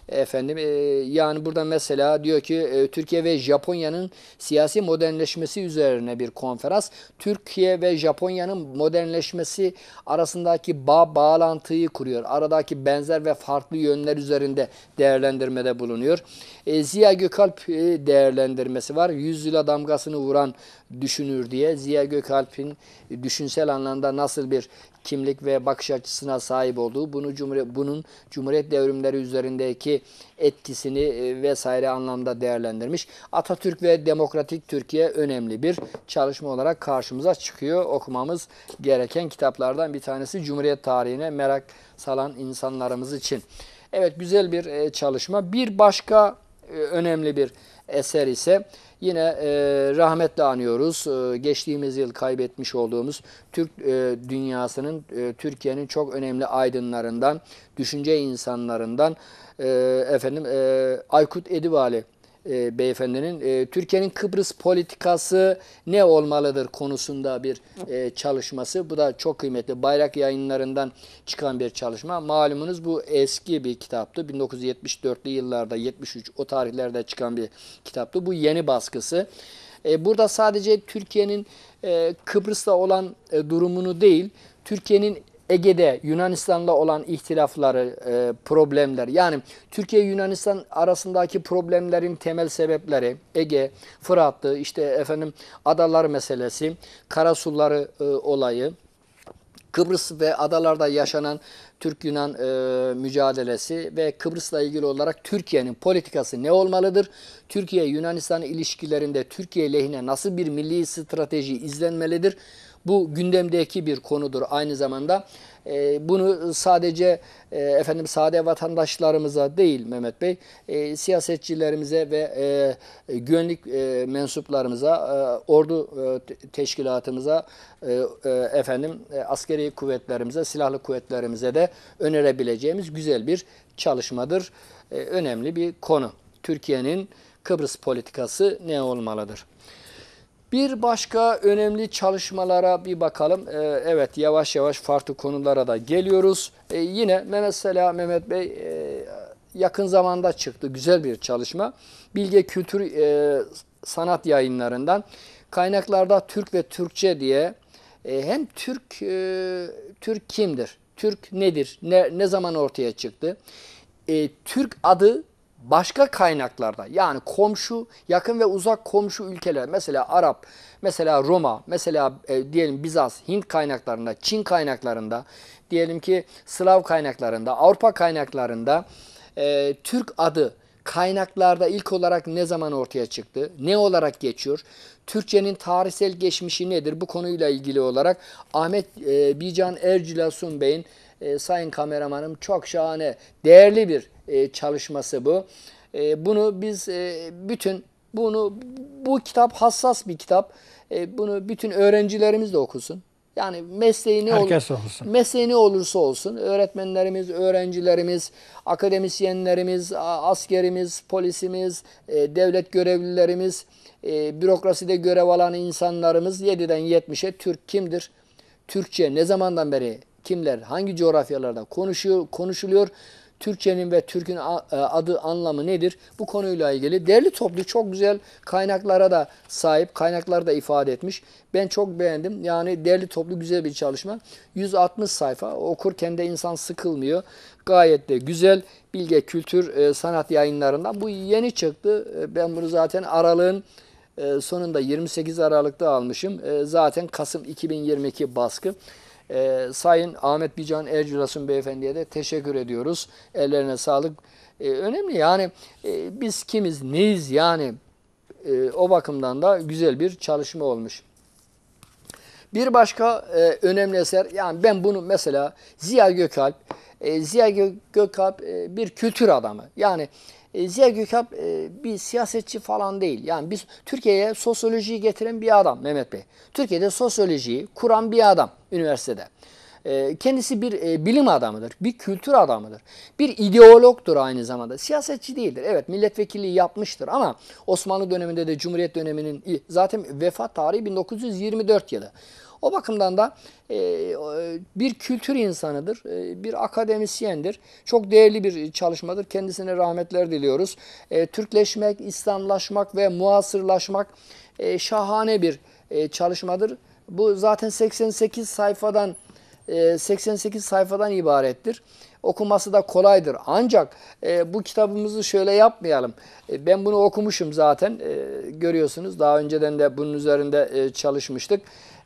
Efendim e, yani burada mesela diyor ki e, Türkiye ve Japonya'nın siyasi modernleşmesi üzerine bir konferans. Türkiye ve Japonya'nın modernleşmesi arasındaki bağ bağlantıyı kuruyor. Aradaki benzer ve farklı yönler üzerinde değerlendirmede bulunuyor. E, Ziya Gökalp e, değerlendirmesi var. Yüzyıla damgasını vuran düşünür diye Ziya Gökalp'in düşünsel anlamda nasıl bir kimlik ve bakış açısına sahip olduğu, bunu cumhuriyet, bunun Cumhuriyet devrimleri üzerindeki etkisini e, vesaire anlamda değerlendirmiş. Atatürk ve Demokratik Türkiye önemli bir çalışma olarak karşımıza çıkıyor. Okumamız gereken kitaplardan bir tanesi Cumhuriyet tarihine merak salan insanlarımız için. Evet güzel bir e, çalışma. Bir başka e, önemli bir eser ise Yine e, rahmetle anıyoruz. E, geçtiğimiz yıl kaybetmiş olduğumuz Türk e, dünyasının, e, Türkiye'nin çok önemli aydınlarından, düşünce insanlarından e, efendim e, Aykut Edivali e, beyefendinin e, Türkiye'nin Kıbrıs politikası ne olmalıdır konusunda bir e, çalışması. Bu da çok kıymetli. Bayrak yayınlarından çıkan bir çalışma. Malumunuz bu eski bir kitaptı. 1974'lü yıllarda 73 o tarihlerde çıkan bir kitaptı. Bu yeni baskısı. E, burada sadece Türkiye'nin e, Kıbrıs'ta olan e, durumunu değil, Türkiye'nin Ege'de Yunanistan'la olan ihtilafları, e, problemler yani Türkiye-Yunanistan arasındaki problemlerin temel sebepleri Ege, Fırat'ı, işte efendim adalar meselesi, Karasulları e, olayı, Kıbrıs ve adalarda yaşanan Türk-Yunan e, mücadelesi ve Kıbrıs'la ilgili olarak Türkiye'nin politikası ne olmalıdır? Türkiye-Yunanistan ilişkilerinde Türkiye lehine nasıl bir milli strateji izlenmelidir? Bu gündemdeki bir konudur aynı zamanda. E, bunu sadece e, efendim sade vatandaşlarımıza değil Mehmet Bey, e, siyasetçilerimize ve e, güvenlik e, mensuplarımıza, e, ordu e, teşkilatımıza, e, e, efendim e, askeri kuvvetlerimize, silahlı kuvvetlerimize de önerebileceğimiz güzel bir çalışmadır. E, önemli bir konu. Türkiye'nin Kıbrıs politikası ne olmalıdır? Bir başka önemli çalışmalara bir bakalım. Ee, evet yavaş yavaş farklı konulara da geliyoruz. Ee, yine mesela Mehmet Bey e, yakın zamanda çıktı güzel bir çalışma. Bilge Kültür e, Sanat Yayınlarından kaynaklarda Türk ve Türkçe diye e, hem Türk e, Türk kimdir? Türk nedir? Ne, ne zaman ortaya çıktı? E, Türk adı başka kaynaklarda yani komşu, yakın ve uzak komşu ülkeler mesela Arap, mesela Roma, mesela e, diyelim Bizans, Hint kaynaklarında, Çin kaynaklarında, diyelim ki Slav kaynaklarında, Avrupa kaynaklarında e, Türk adı kaynaklarda ilk olarak ne zaman ortaya çıktı? Ne olarak geçiyor? Türkçenin tarihsel geçmişi nedir? Bu konuyla ilgili olarak Ahmet e, Bican Ercilasun Bey'in e, sayın kameramanım çok şahane, değerli bir e, çalışması bu. E, bunu biz e, bütün bunu bu kitap hassas bir kitap. bunu bütün öğrencilerimiz de okusun. Yani mesleğini Herkes ol, olsun. Mesleğini olursa olsun öğretmenlerimiz, öğrencilerimiz, akademisyenlerimiz, askerimiz, polisimiz, e, devlet görevlilerimiz, e, bürokraside görev alan insanlarımız 7'den 70'e Türk kimdir? Türkçe ne zamandan beri kimler, hangi coğrafyalarda konuşuyor, konuşuluyor? Türkçenin ve Türk'ün e, adı anlamı nedir? Bu konuyla ilgili derli toplu çok güzel kaynaklara da sahip, kaynakları da ifade etmiş. Ben çok beğendim. Yani derli toplu güzel bir çalışma. 160 sayfa. Okurken de insan sıkılmıyor. Gayet de güzel bilge kültür e, sanat yayınlarından. Bu yeni çıktı. E, ben bunu zaten aralığın sonunda 28 Aralık'ta almışım. Zaten Kasım 2022 baskı. E, Sayın Ahmet Bican Ercülas'ın beyefendiye de teşekkür ediyoruz. Ellerine sağlık. E, önemli yani e, biz kimiz, neyiz yani e, o bakımdan da güzel bir çalışma olmuş. Bir başka e, önemli eser, yani ben bunu mesela Ziya Gökalp, e, Ziya Gökalp e, bir kültür adamı. Yani e, Ziya Gökalp e, bir siyasetçi falan değil. Yani biz Türkiye'ye sosyolojiyi getiren bir adam Mehmet Bey. Türkiye'de sosyolojiyi kuran bir adam üniversitede. E, kendisi bir bilim adamıdır, bir kültür adamıdır, bir ideologdur aynı zamanda. Siyasetçi değildir. Evet milletvekilliği yapmıştır ama Osmanlı döneminde de Cumhuriyet döneminin zaten vefat tarihi 1924 yılı. O bakımdan da e, bir kültür insanıdır, e, bir akademisyendir. Çok değerli bir çalışmadır. Kendisine rahmetler diliyoruz. E, Türkleşmek, İslamlaşmak ve muasırlaşmak e, şahane bir e, çalışmadır. Bu zaten 88 sayfadan 88 e, sayfadan ibarettir. Okuması da kolaydır. Ancak e, bu kitabımızı şöyle yapmayalım. E, ben bunu okumuşum zaten. E, görüyorsunuz daha önceden de bunun üzerinde e, çalışmıştık.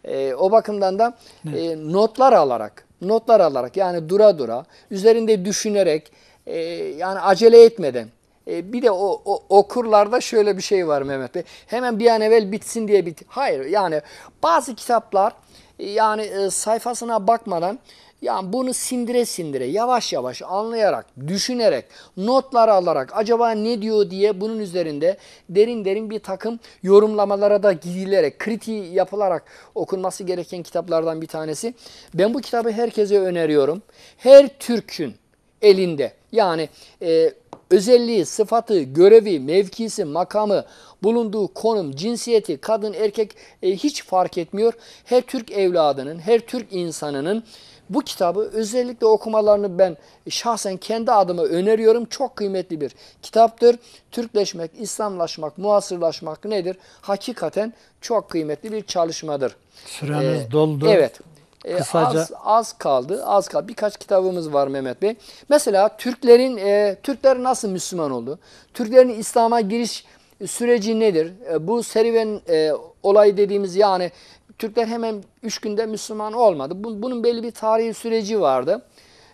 E, o bakımdan da evet. e, notlar alarak, notlar alarak yani dura dura, üzerinde düşünerek, e, yani acele etmeden. E, bir de o, o okurlarda şöyle bir şey var Mehmet Bey. Hemen bir an evvel bitsin diye bit. Hayır yani bazı kitaplar e, yani e, sayfasına bakmadan yani bunu sindire sindire, yavaş yavaş anlayarak, düşünerek, notlar alarak acaba ne diyor diye bunun üzerinde derin derin bir takım yorumlamalara da gidilerek, kritiği yapılarak okunması gereken kitaplardan bir tanesi. Ben bu kitabı herkese öneriyorum. Her Türk'ün elinde yani e, özelliği, sıfatı, görevi, mevkisi, makamı, bulunduğu konum, cinsiyeti, kadın, erkek e, hiç fark etmiyor. Her Türk evladının, her Türk insanının bu kitabı özellikle okumalarını ben şahsen kendi adıma öneriyorum. Çok kıymetli bir kitaptır. Türkleşmek, İslamlaşmak, muasırlaşmak nedir? Hakikaten çok kıymetli bir çalışmadır. Süremiz ee, doldu. Evet. Ee, Kısaca. Az, az kaldı. Az kaldı. Birkaç kitabımız var Mehmet Bey. Mesela Türklerin e, Türkler nasıl Müslüman oldu? Türklerin İslam'a giriş süreci nedir? E, bu serüven e, olayı dediğimiz yani Türkler hemen üç günde Müslüman olmadı. Bunun belli bir tarihi süreci vardı.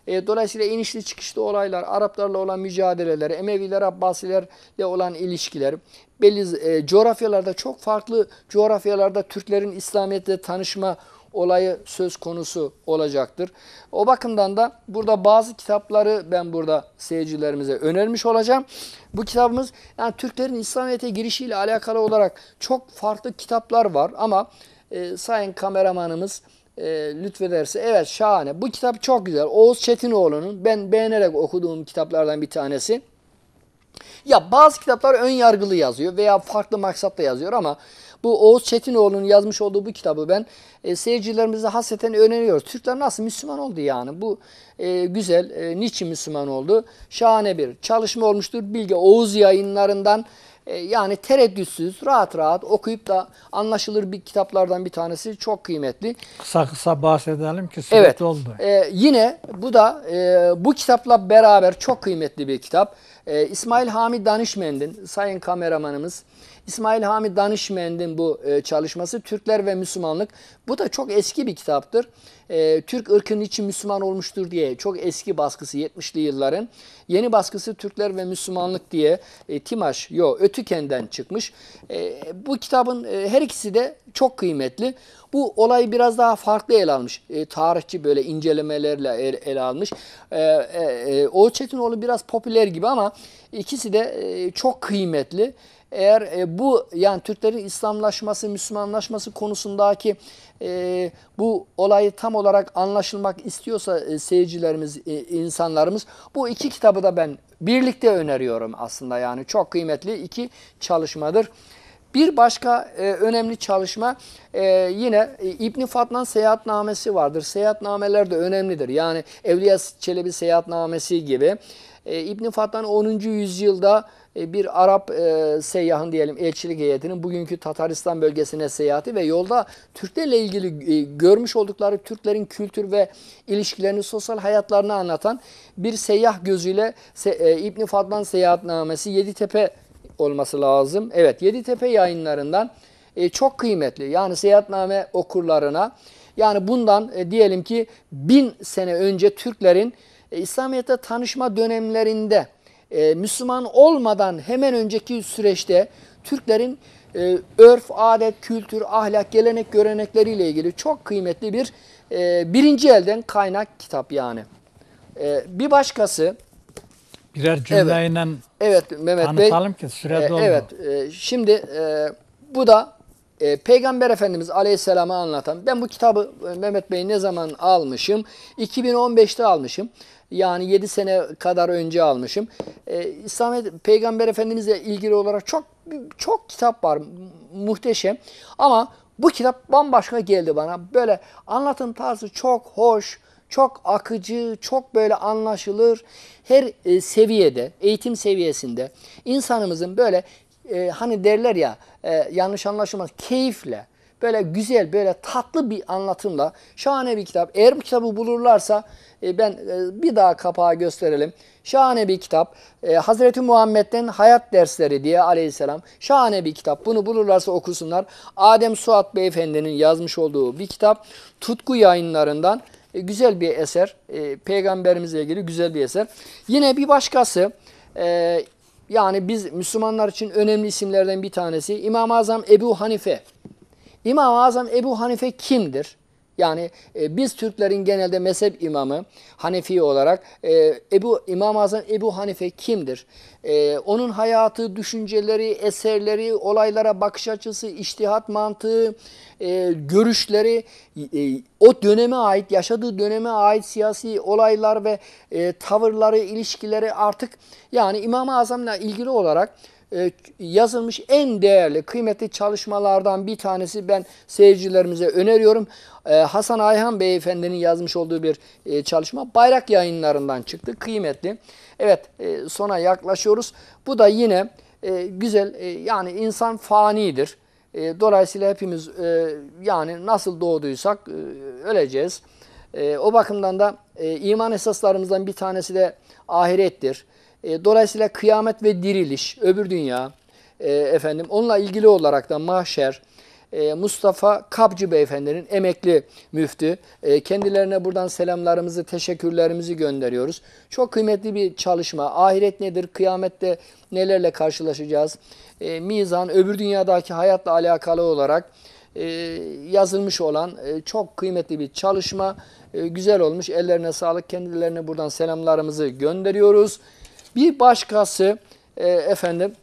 E, dolayısıyla inişli çıkışlı olaylar, Araplarla olan mücadeleler, Emeviler, Abbasilerle olan ilişkiler, belli e, coğrafyalarda çok farklı coğrafyalarda Türklerin İslamiyet'le tanışma olayı söz konusu olacaktır. O bakımdan da burada bazı kitapları ben burada seyircilerimize önermiş olacağım. Bu kitabımız yani Türklerin İslamiyet'e girişiyle alakalı olarak çok farklı kitaplar var ama e, sayın kameramanımız e, lütfederse evet şahane. Bu kitap çok güzel. Oğuz Çetinoğlu'nun ben beğenerek okuduğum kitaplardan bir tanesi. Ya bazı kitaplar ön yargılı yazıyor veya farklı maksatla yazıyor ama bu Oğuz Çetinoğlu'nun yazmış olduğu bu kitabı ben e, seyircilerimize hasreten öneriyorum Türkler nasıl Müslüman oldu yani? Bu e, güzel. E, niçin Müslüman oldu? Şahane bir çalışma olmuştur. Bilge Oğuz yayınlarından e, yani tereddütsüz, rahat rahat okuyup da anlaşılır bir kitaplardan bir tanesi çok kıymetli. Kısa kısa bahsedelim ki süre evet. oldu. E, yine bu da e, bu kitapla beraber çok kıymetli bir kitap. E, İsmail Hamid Danışmend'in, sayın kameramanımız, İsmail Hamid Danışmend'in bu e, çalışması Türkler ve Müslümanlık. Bu da çok eski bir kitaptır e, Türk ırkının için Müslüman olmuştur diye çok eski baskısı 70'li yılların. Yeni baskısı Türkler ve Müslümanlık diye e, Timaş, yo Ötüken'den çıkmış. E, bu kitabın e, her ikisi de çok kıymetli. Bu olayı biraz daha farklı ele almış. E, tarihçi böyle incelemelerle ele, ele almış. E, e, e, Oğuz Çetinoğlu biraz popüler gibi ama ikisi de e, çok kıymetli eğer e, bu yani Türklerin İslamlaşması, Müslümanlaşması konusundaki e, bu olayı tam olarak anlaşılmak istiyorsa e, seyircilerimiz, e, insanlarımız bu iki kitabı da ben birlikte öneriyorum aslında yani çok kıymetli iki çalışmadır. Bir başka e, önemli çalışma e, yine e, İbn Fatnan seyahatnamesi vardır. Seyahatnameler de önemlidir. Yani Evliya Çelebi seyahatnamesi gibi. E, İbn Fattan 10. yüzyılda e, bir Arap e, seyyahın diyelim elçilik heyetinin bugünkü Tataristan bölgesine seyahati ve yolda Türklerle ilgili e, görmüş oldukları Türklerin kültür ve ilişkilerini, sosyal hayatlarını anlatan bir seyyah gözüyle se, e, İbn Fattan seyahatnamesi Yeditepe olması lazım. Evet Yeditepe yayınlarından e, çok kıymetli. Yani seyahatname okurlarına yani bundan e, diyelim ki bin sene önce Türklerin e, İslamiyet'te tanışma dönemlerinde e, Müslüman olmadan hemen önceki süreçte Türklerin e, örf, adet, kültür, ahlak, gelenek, görenekleriyle ilgili çok kıymetli bir birinci elden kaynak kitap yani. bir başkası birer cümleyle evet, evet, Mehmet tanıtalım Bey, ki süre doldu. evet, şimdi bu da Peygamber Efendimiz Aleyhisselam'ı anlatan, ben bu kitabı Mehmet Bey ne zaman almışım? 2015'te almışım. Yani 7 sene kadar önce almışım. Ee, İslamiyet Peygamber Efendimizle ilgili olarak çok çok kitap var. Muhteşem. Ama bu kitap bambaşka geldi bana. Böyle anlatım tarzı çok hoş, çok akıcı, çok böyle anlaşılır. Her e, seviyede, eğitim seviyesinde insanımızın böyle e, hani derler ya e, yanlış anlaşılmaz keyifle Böyle güzel, böyle tatlı bir anlatımla şahane bir kitap. Eğer bu kitabı bulurlarsa e, ben e, bir daha kapağı gösterelim. Şahane bir kitap. E, Hazreti Muhammed'den Hayat Dersleri diye aleyhisselam. Şahane bir kitap. Bunu bulurlarsa okusunlar. Adem Suat Beyefendi'nin yazmış olduğu bir kitap. Tutku yayınlarından e, güzel bir eser. E, Peygamberimizle ilgili güzel bir eser. Yine bir başkası e, yani biz Müslümanlar için önemli isimlerden bir tanesi İmam-ı Azam Ebu Hanife İmam-ı Azam Ebu Hanife kimdir? Yani e, biz Türklerin genelde mezhep imamı Hanefi olarak e, Ebu İmam Azam Ebu Hanife kimdir? E, onun hayatı, düşünceleri, eserleri, olaylara bakış açısı, iştihat mantığı, e, görüşleri, e, o döneme ait, yaşadığı döneme ait siyasi olaylar ve e, tavırları, ilişkileri artık yani İmam-ı Azam'la ilgili olarak e, yazılmış en değerli, kıymetli çalışmalardan bir tanesi ben seyircilerimize öneriyorum. E, Hasan Ayhan Beyefendi'nin yazmış olduğu bir e, çalışma. Bayrak yayınlarından çıktı. Kıymetli. Evet sona yaklaşıyoruz. Bu da yine güzel yani insan fanidir. Dolayısıyla hepimiz yani nasıl doğduysak öleceğiz. O bakımdan da iman esaslarımızdan bir tanesi de ahirettir. E, dolayısıyla kıyamet ve diriliş, öbür dünya, e, efendim onunla ilgili olarak da mahşer, e, Mustafa Kapcı beyefendinin emekli müftü. kendilerine buradan selamlarımızı, teşekkürlerimizi gönderiyoruz. Çok kıymetli bir çalışma. Ahiret nedir? Kıyamette nelerle karşılaşacağız? mizan, öbür dünyadaki hayatla alakalı olarak yazılmış olan çok kıymetli bir çalışma. güzel olmuş. Ellerine sağlık. Kendilerine buradan selamlarımızı gönderiyoruz. Bir başkası e, efendim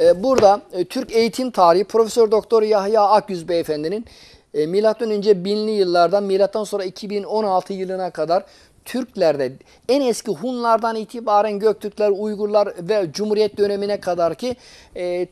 e, burada e, Türk eğitim tarihi Profesör Doktor Yahya Akyüz Beyefendinin e, milattan önce binli yıllardan milattan sonra 2016 yılına kadar Türklerde en eski Hunlardan itibaren Göktürkler, Uygurlar ve Cumhuriyet dönemine kadar ki e,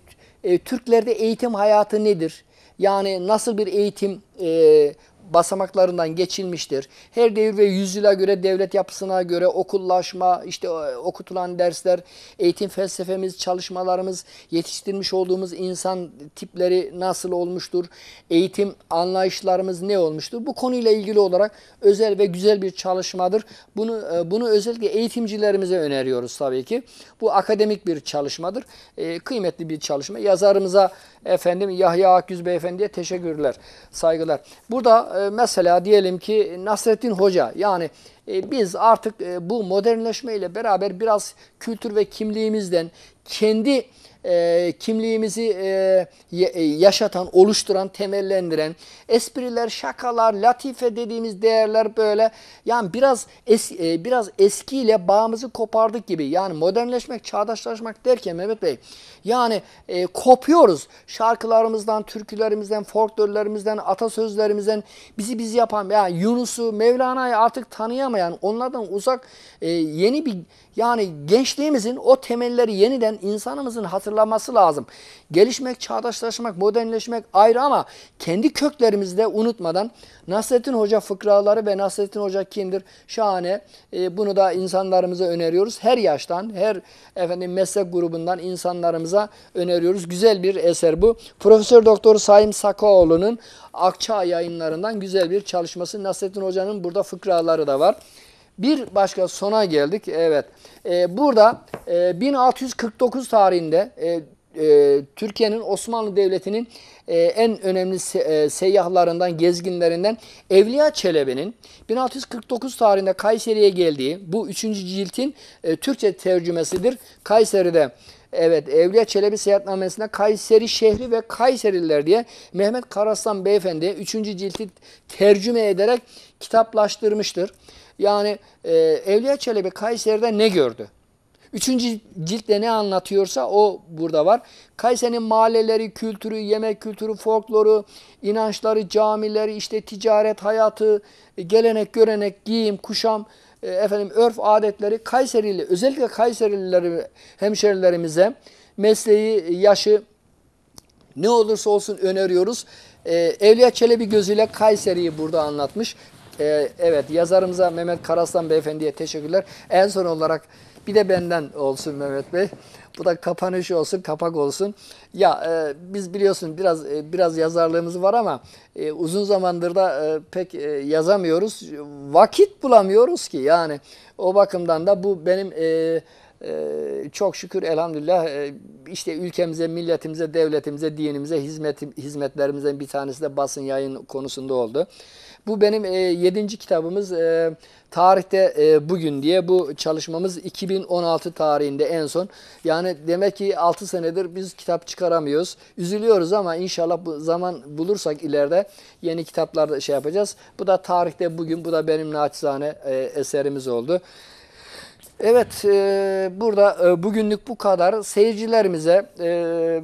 e, Türklerde eğitim hayatı nedir? Yani nasıl bir eğitim e, basamaklarından geçilmiştir. Her devir ve yüzyıla göre devlet yapısına göre okullaşma, işte e, okutulan dersler, eğitim felsefemiz, çalışmalarımız, yetiştirmiş olduğumuz insan tipleri nasıl olmuştur? Eğitim anlayışlarımız ne olmuştur? Bu konuyla ilgili olarak özel ve güzel bir çalışmadır. Bunu e, bunu özellikle eğitimcilerimize öneriyoruz tabii ki. Bu akademik bir çalışmadır. E, kıymetli bir çalışma. Yazarımıza Efendim Yahya Akgüz Beyefendi'ye teşekkürler, saygılar. Burada e, mesela diyelim ki Nasrettin Hoca yani e, biz artık e, bu modernleşmeyle beraber biraz kültür ve kimliğimizden kendi e, kimliğimizi e, e, yaşatan, oluşturan, temellendiren, espriler, şakalar, latife dediğimiz değerler böyle yani biraz es, e, biraz eskiyle bağımızı kopardık gibi. Yani modernleşmek, çağdaşlaşmak derken Mehmet Bey yani e, kopuyoruz. Şarkılarımızdan, türkülerimizden, folklorlerimizden, atasözlerimizden bizi biz yapan yani Yunus'u, Mevlana'yı artık tanıyamayan, onlardan uzak e, yeni bir yani gençliğimizin o temelleri yeniden insanımızın hatırlaması lazım. Gelişmek, çağdaşlaşmak, modernleşmek ayrı ama kendi köklerimizi de unutmadan Nasrettin Hoca fıkraları ve Nasrettin Hoca kimdir? Şahane. E, bunu da insanlarımıza öneriyoruz. Her yaştan, her efendim meslek grubundan insanlarımıza öneriyoruz. Güzel bir eser bu. Profesör Doktor Saim Sakaoğlu'nun Akça yayınlarından güzel bir çalışması. Nasrettin Hoca'nın burada fıkraları da var. Bir başka sona geldik. Evet. E, burada e, 1649 tarihinde e, e, Türkiye'nin Osmanlı Devleti'nin e, en önemli se, e, seyyahlarından, gezginlerinden Evliya Çelebi'nin 1649 tarihinde Kayseri'ye geldiği bu 3. ciltin e, Türkçe tercümesidir. Kayseri'de Evet Evliya Çelebi seyahatnamesinde Kayseri şehri ve Kayseriler diye Mehmet Karaslan beyefendi 3. cilti tercüme ederek kitaplaştırmıştır. Yani e, Evliya Çelebi Kayseri'de ne gördü? Üçüncü ciltte ne anlatıyorsa o burada var. Kayseri'nin mahalleleri, kültürü, yemek kültürü, folkloru, inançları, camileri, işte ticaret hayatı, e, gelenek, görenek, giyim, kuşam, e, efendim örf adetleri Kayserili, özellikle Kayserilileri hemşerilerimize mesleği, yaşı ne olursa olsun öneriyoruz. E, Evliya Çelebi gözüyle Kayseri'yi burada anlatmış. Ee, evet yazarımıza Mehmet Karaslan Beyefendi'ye teşekkürler. En son olarak bir de benden olsun Mehmet Bey. Bu da kapanış olsun, kapak olsun. Ya e, biz biliyorsun biraz e, biraz yazarlığımız var ama e, uzun zamandır da e, pek e, yazamıyoruz. Vakit bulamıyoruz ki yani. O bakımdan da bu benim e, e, çok şükür elhamdülillah e, işte ülkemize, milletimize, devletimize, dinimize, hizmet, hizmetlerimizden bir tanesi de basın yayın konusunda oldu. Bu benim e, 7. kitabımız e, tarihte e, bugün diye bu çalışmamız 2016 tarihinde en son. Yani demek ki 6 senedir biz kitap çıkaramıyoruz. Üzülüyoruz ama inşallah bu zaman bulursak ileride yeni kitaplarda şey yapacağız. Bu da tarihte bugün bu da benim naçizane e, eserimiz oldu. Evet e, burada e, bugünlük bu kadar. Seyircilerimize e,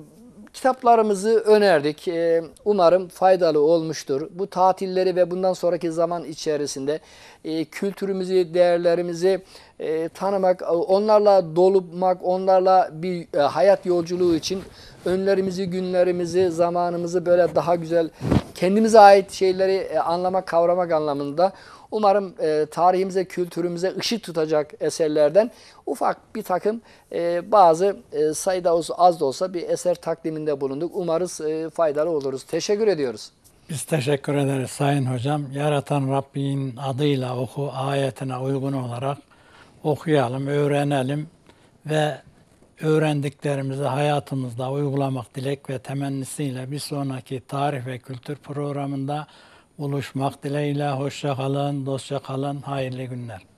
kitaplarımızı önerdik. E, umarım faydalı olmuştur. Bu tatilleri ve bundan sonraki zaman içerisinde e, kültürümüzü, değerlerimizi e, tanımak, onlarla dolupmak, onlarla bir e, hayat yolculuğu için önlerimizi, günlerimizi, zamanımızı böyle daha güzel kendimize ait şeyleri e, anlamak, kavramak anlamında Umarım e, tarihimize, kültürümüze ışık tutacak eserlerden ufak bir takım e, bazı e, sayıda olsa, az da olsa bir eser takdiminde bulunduk. Umarız e, faydalı oluruz. Teşekkür ediyoruz. Biz teşekkür ederiz Sayın Hocam. Yaratan Rabbin adıyla oku ayetine uygun olarak okuyalım, öğrenelim ve öğrendiklerimizi hayatımızda uygulamak dilek ve temennisiyle bir sonraki tarih ve kültür programında buluşmak dileğiyle hoşça kalın, dostça kalın, hayırlı günler.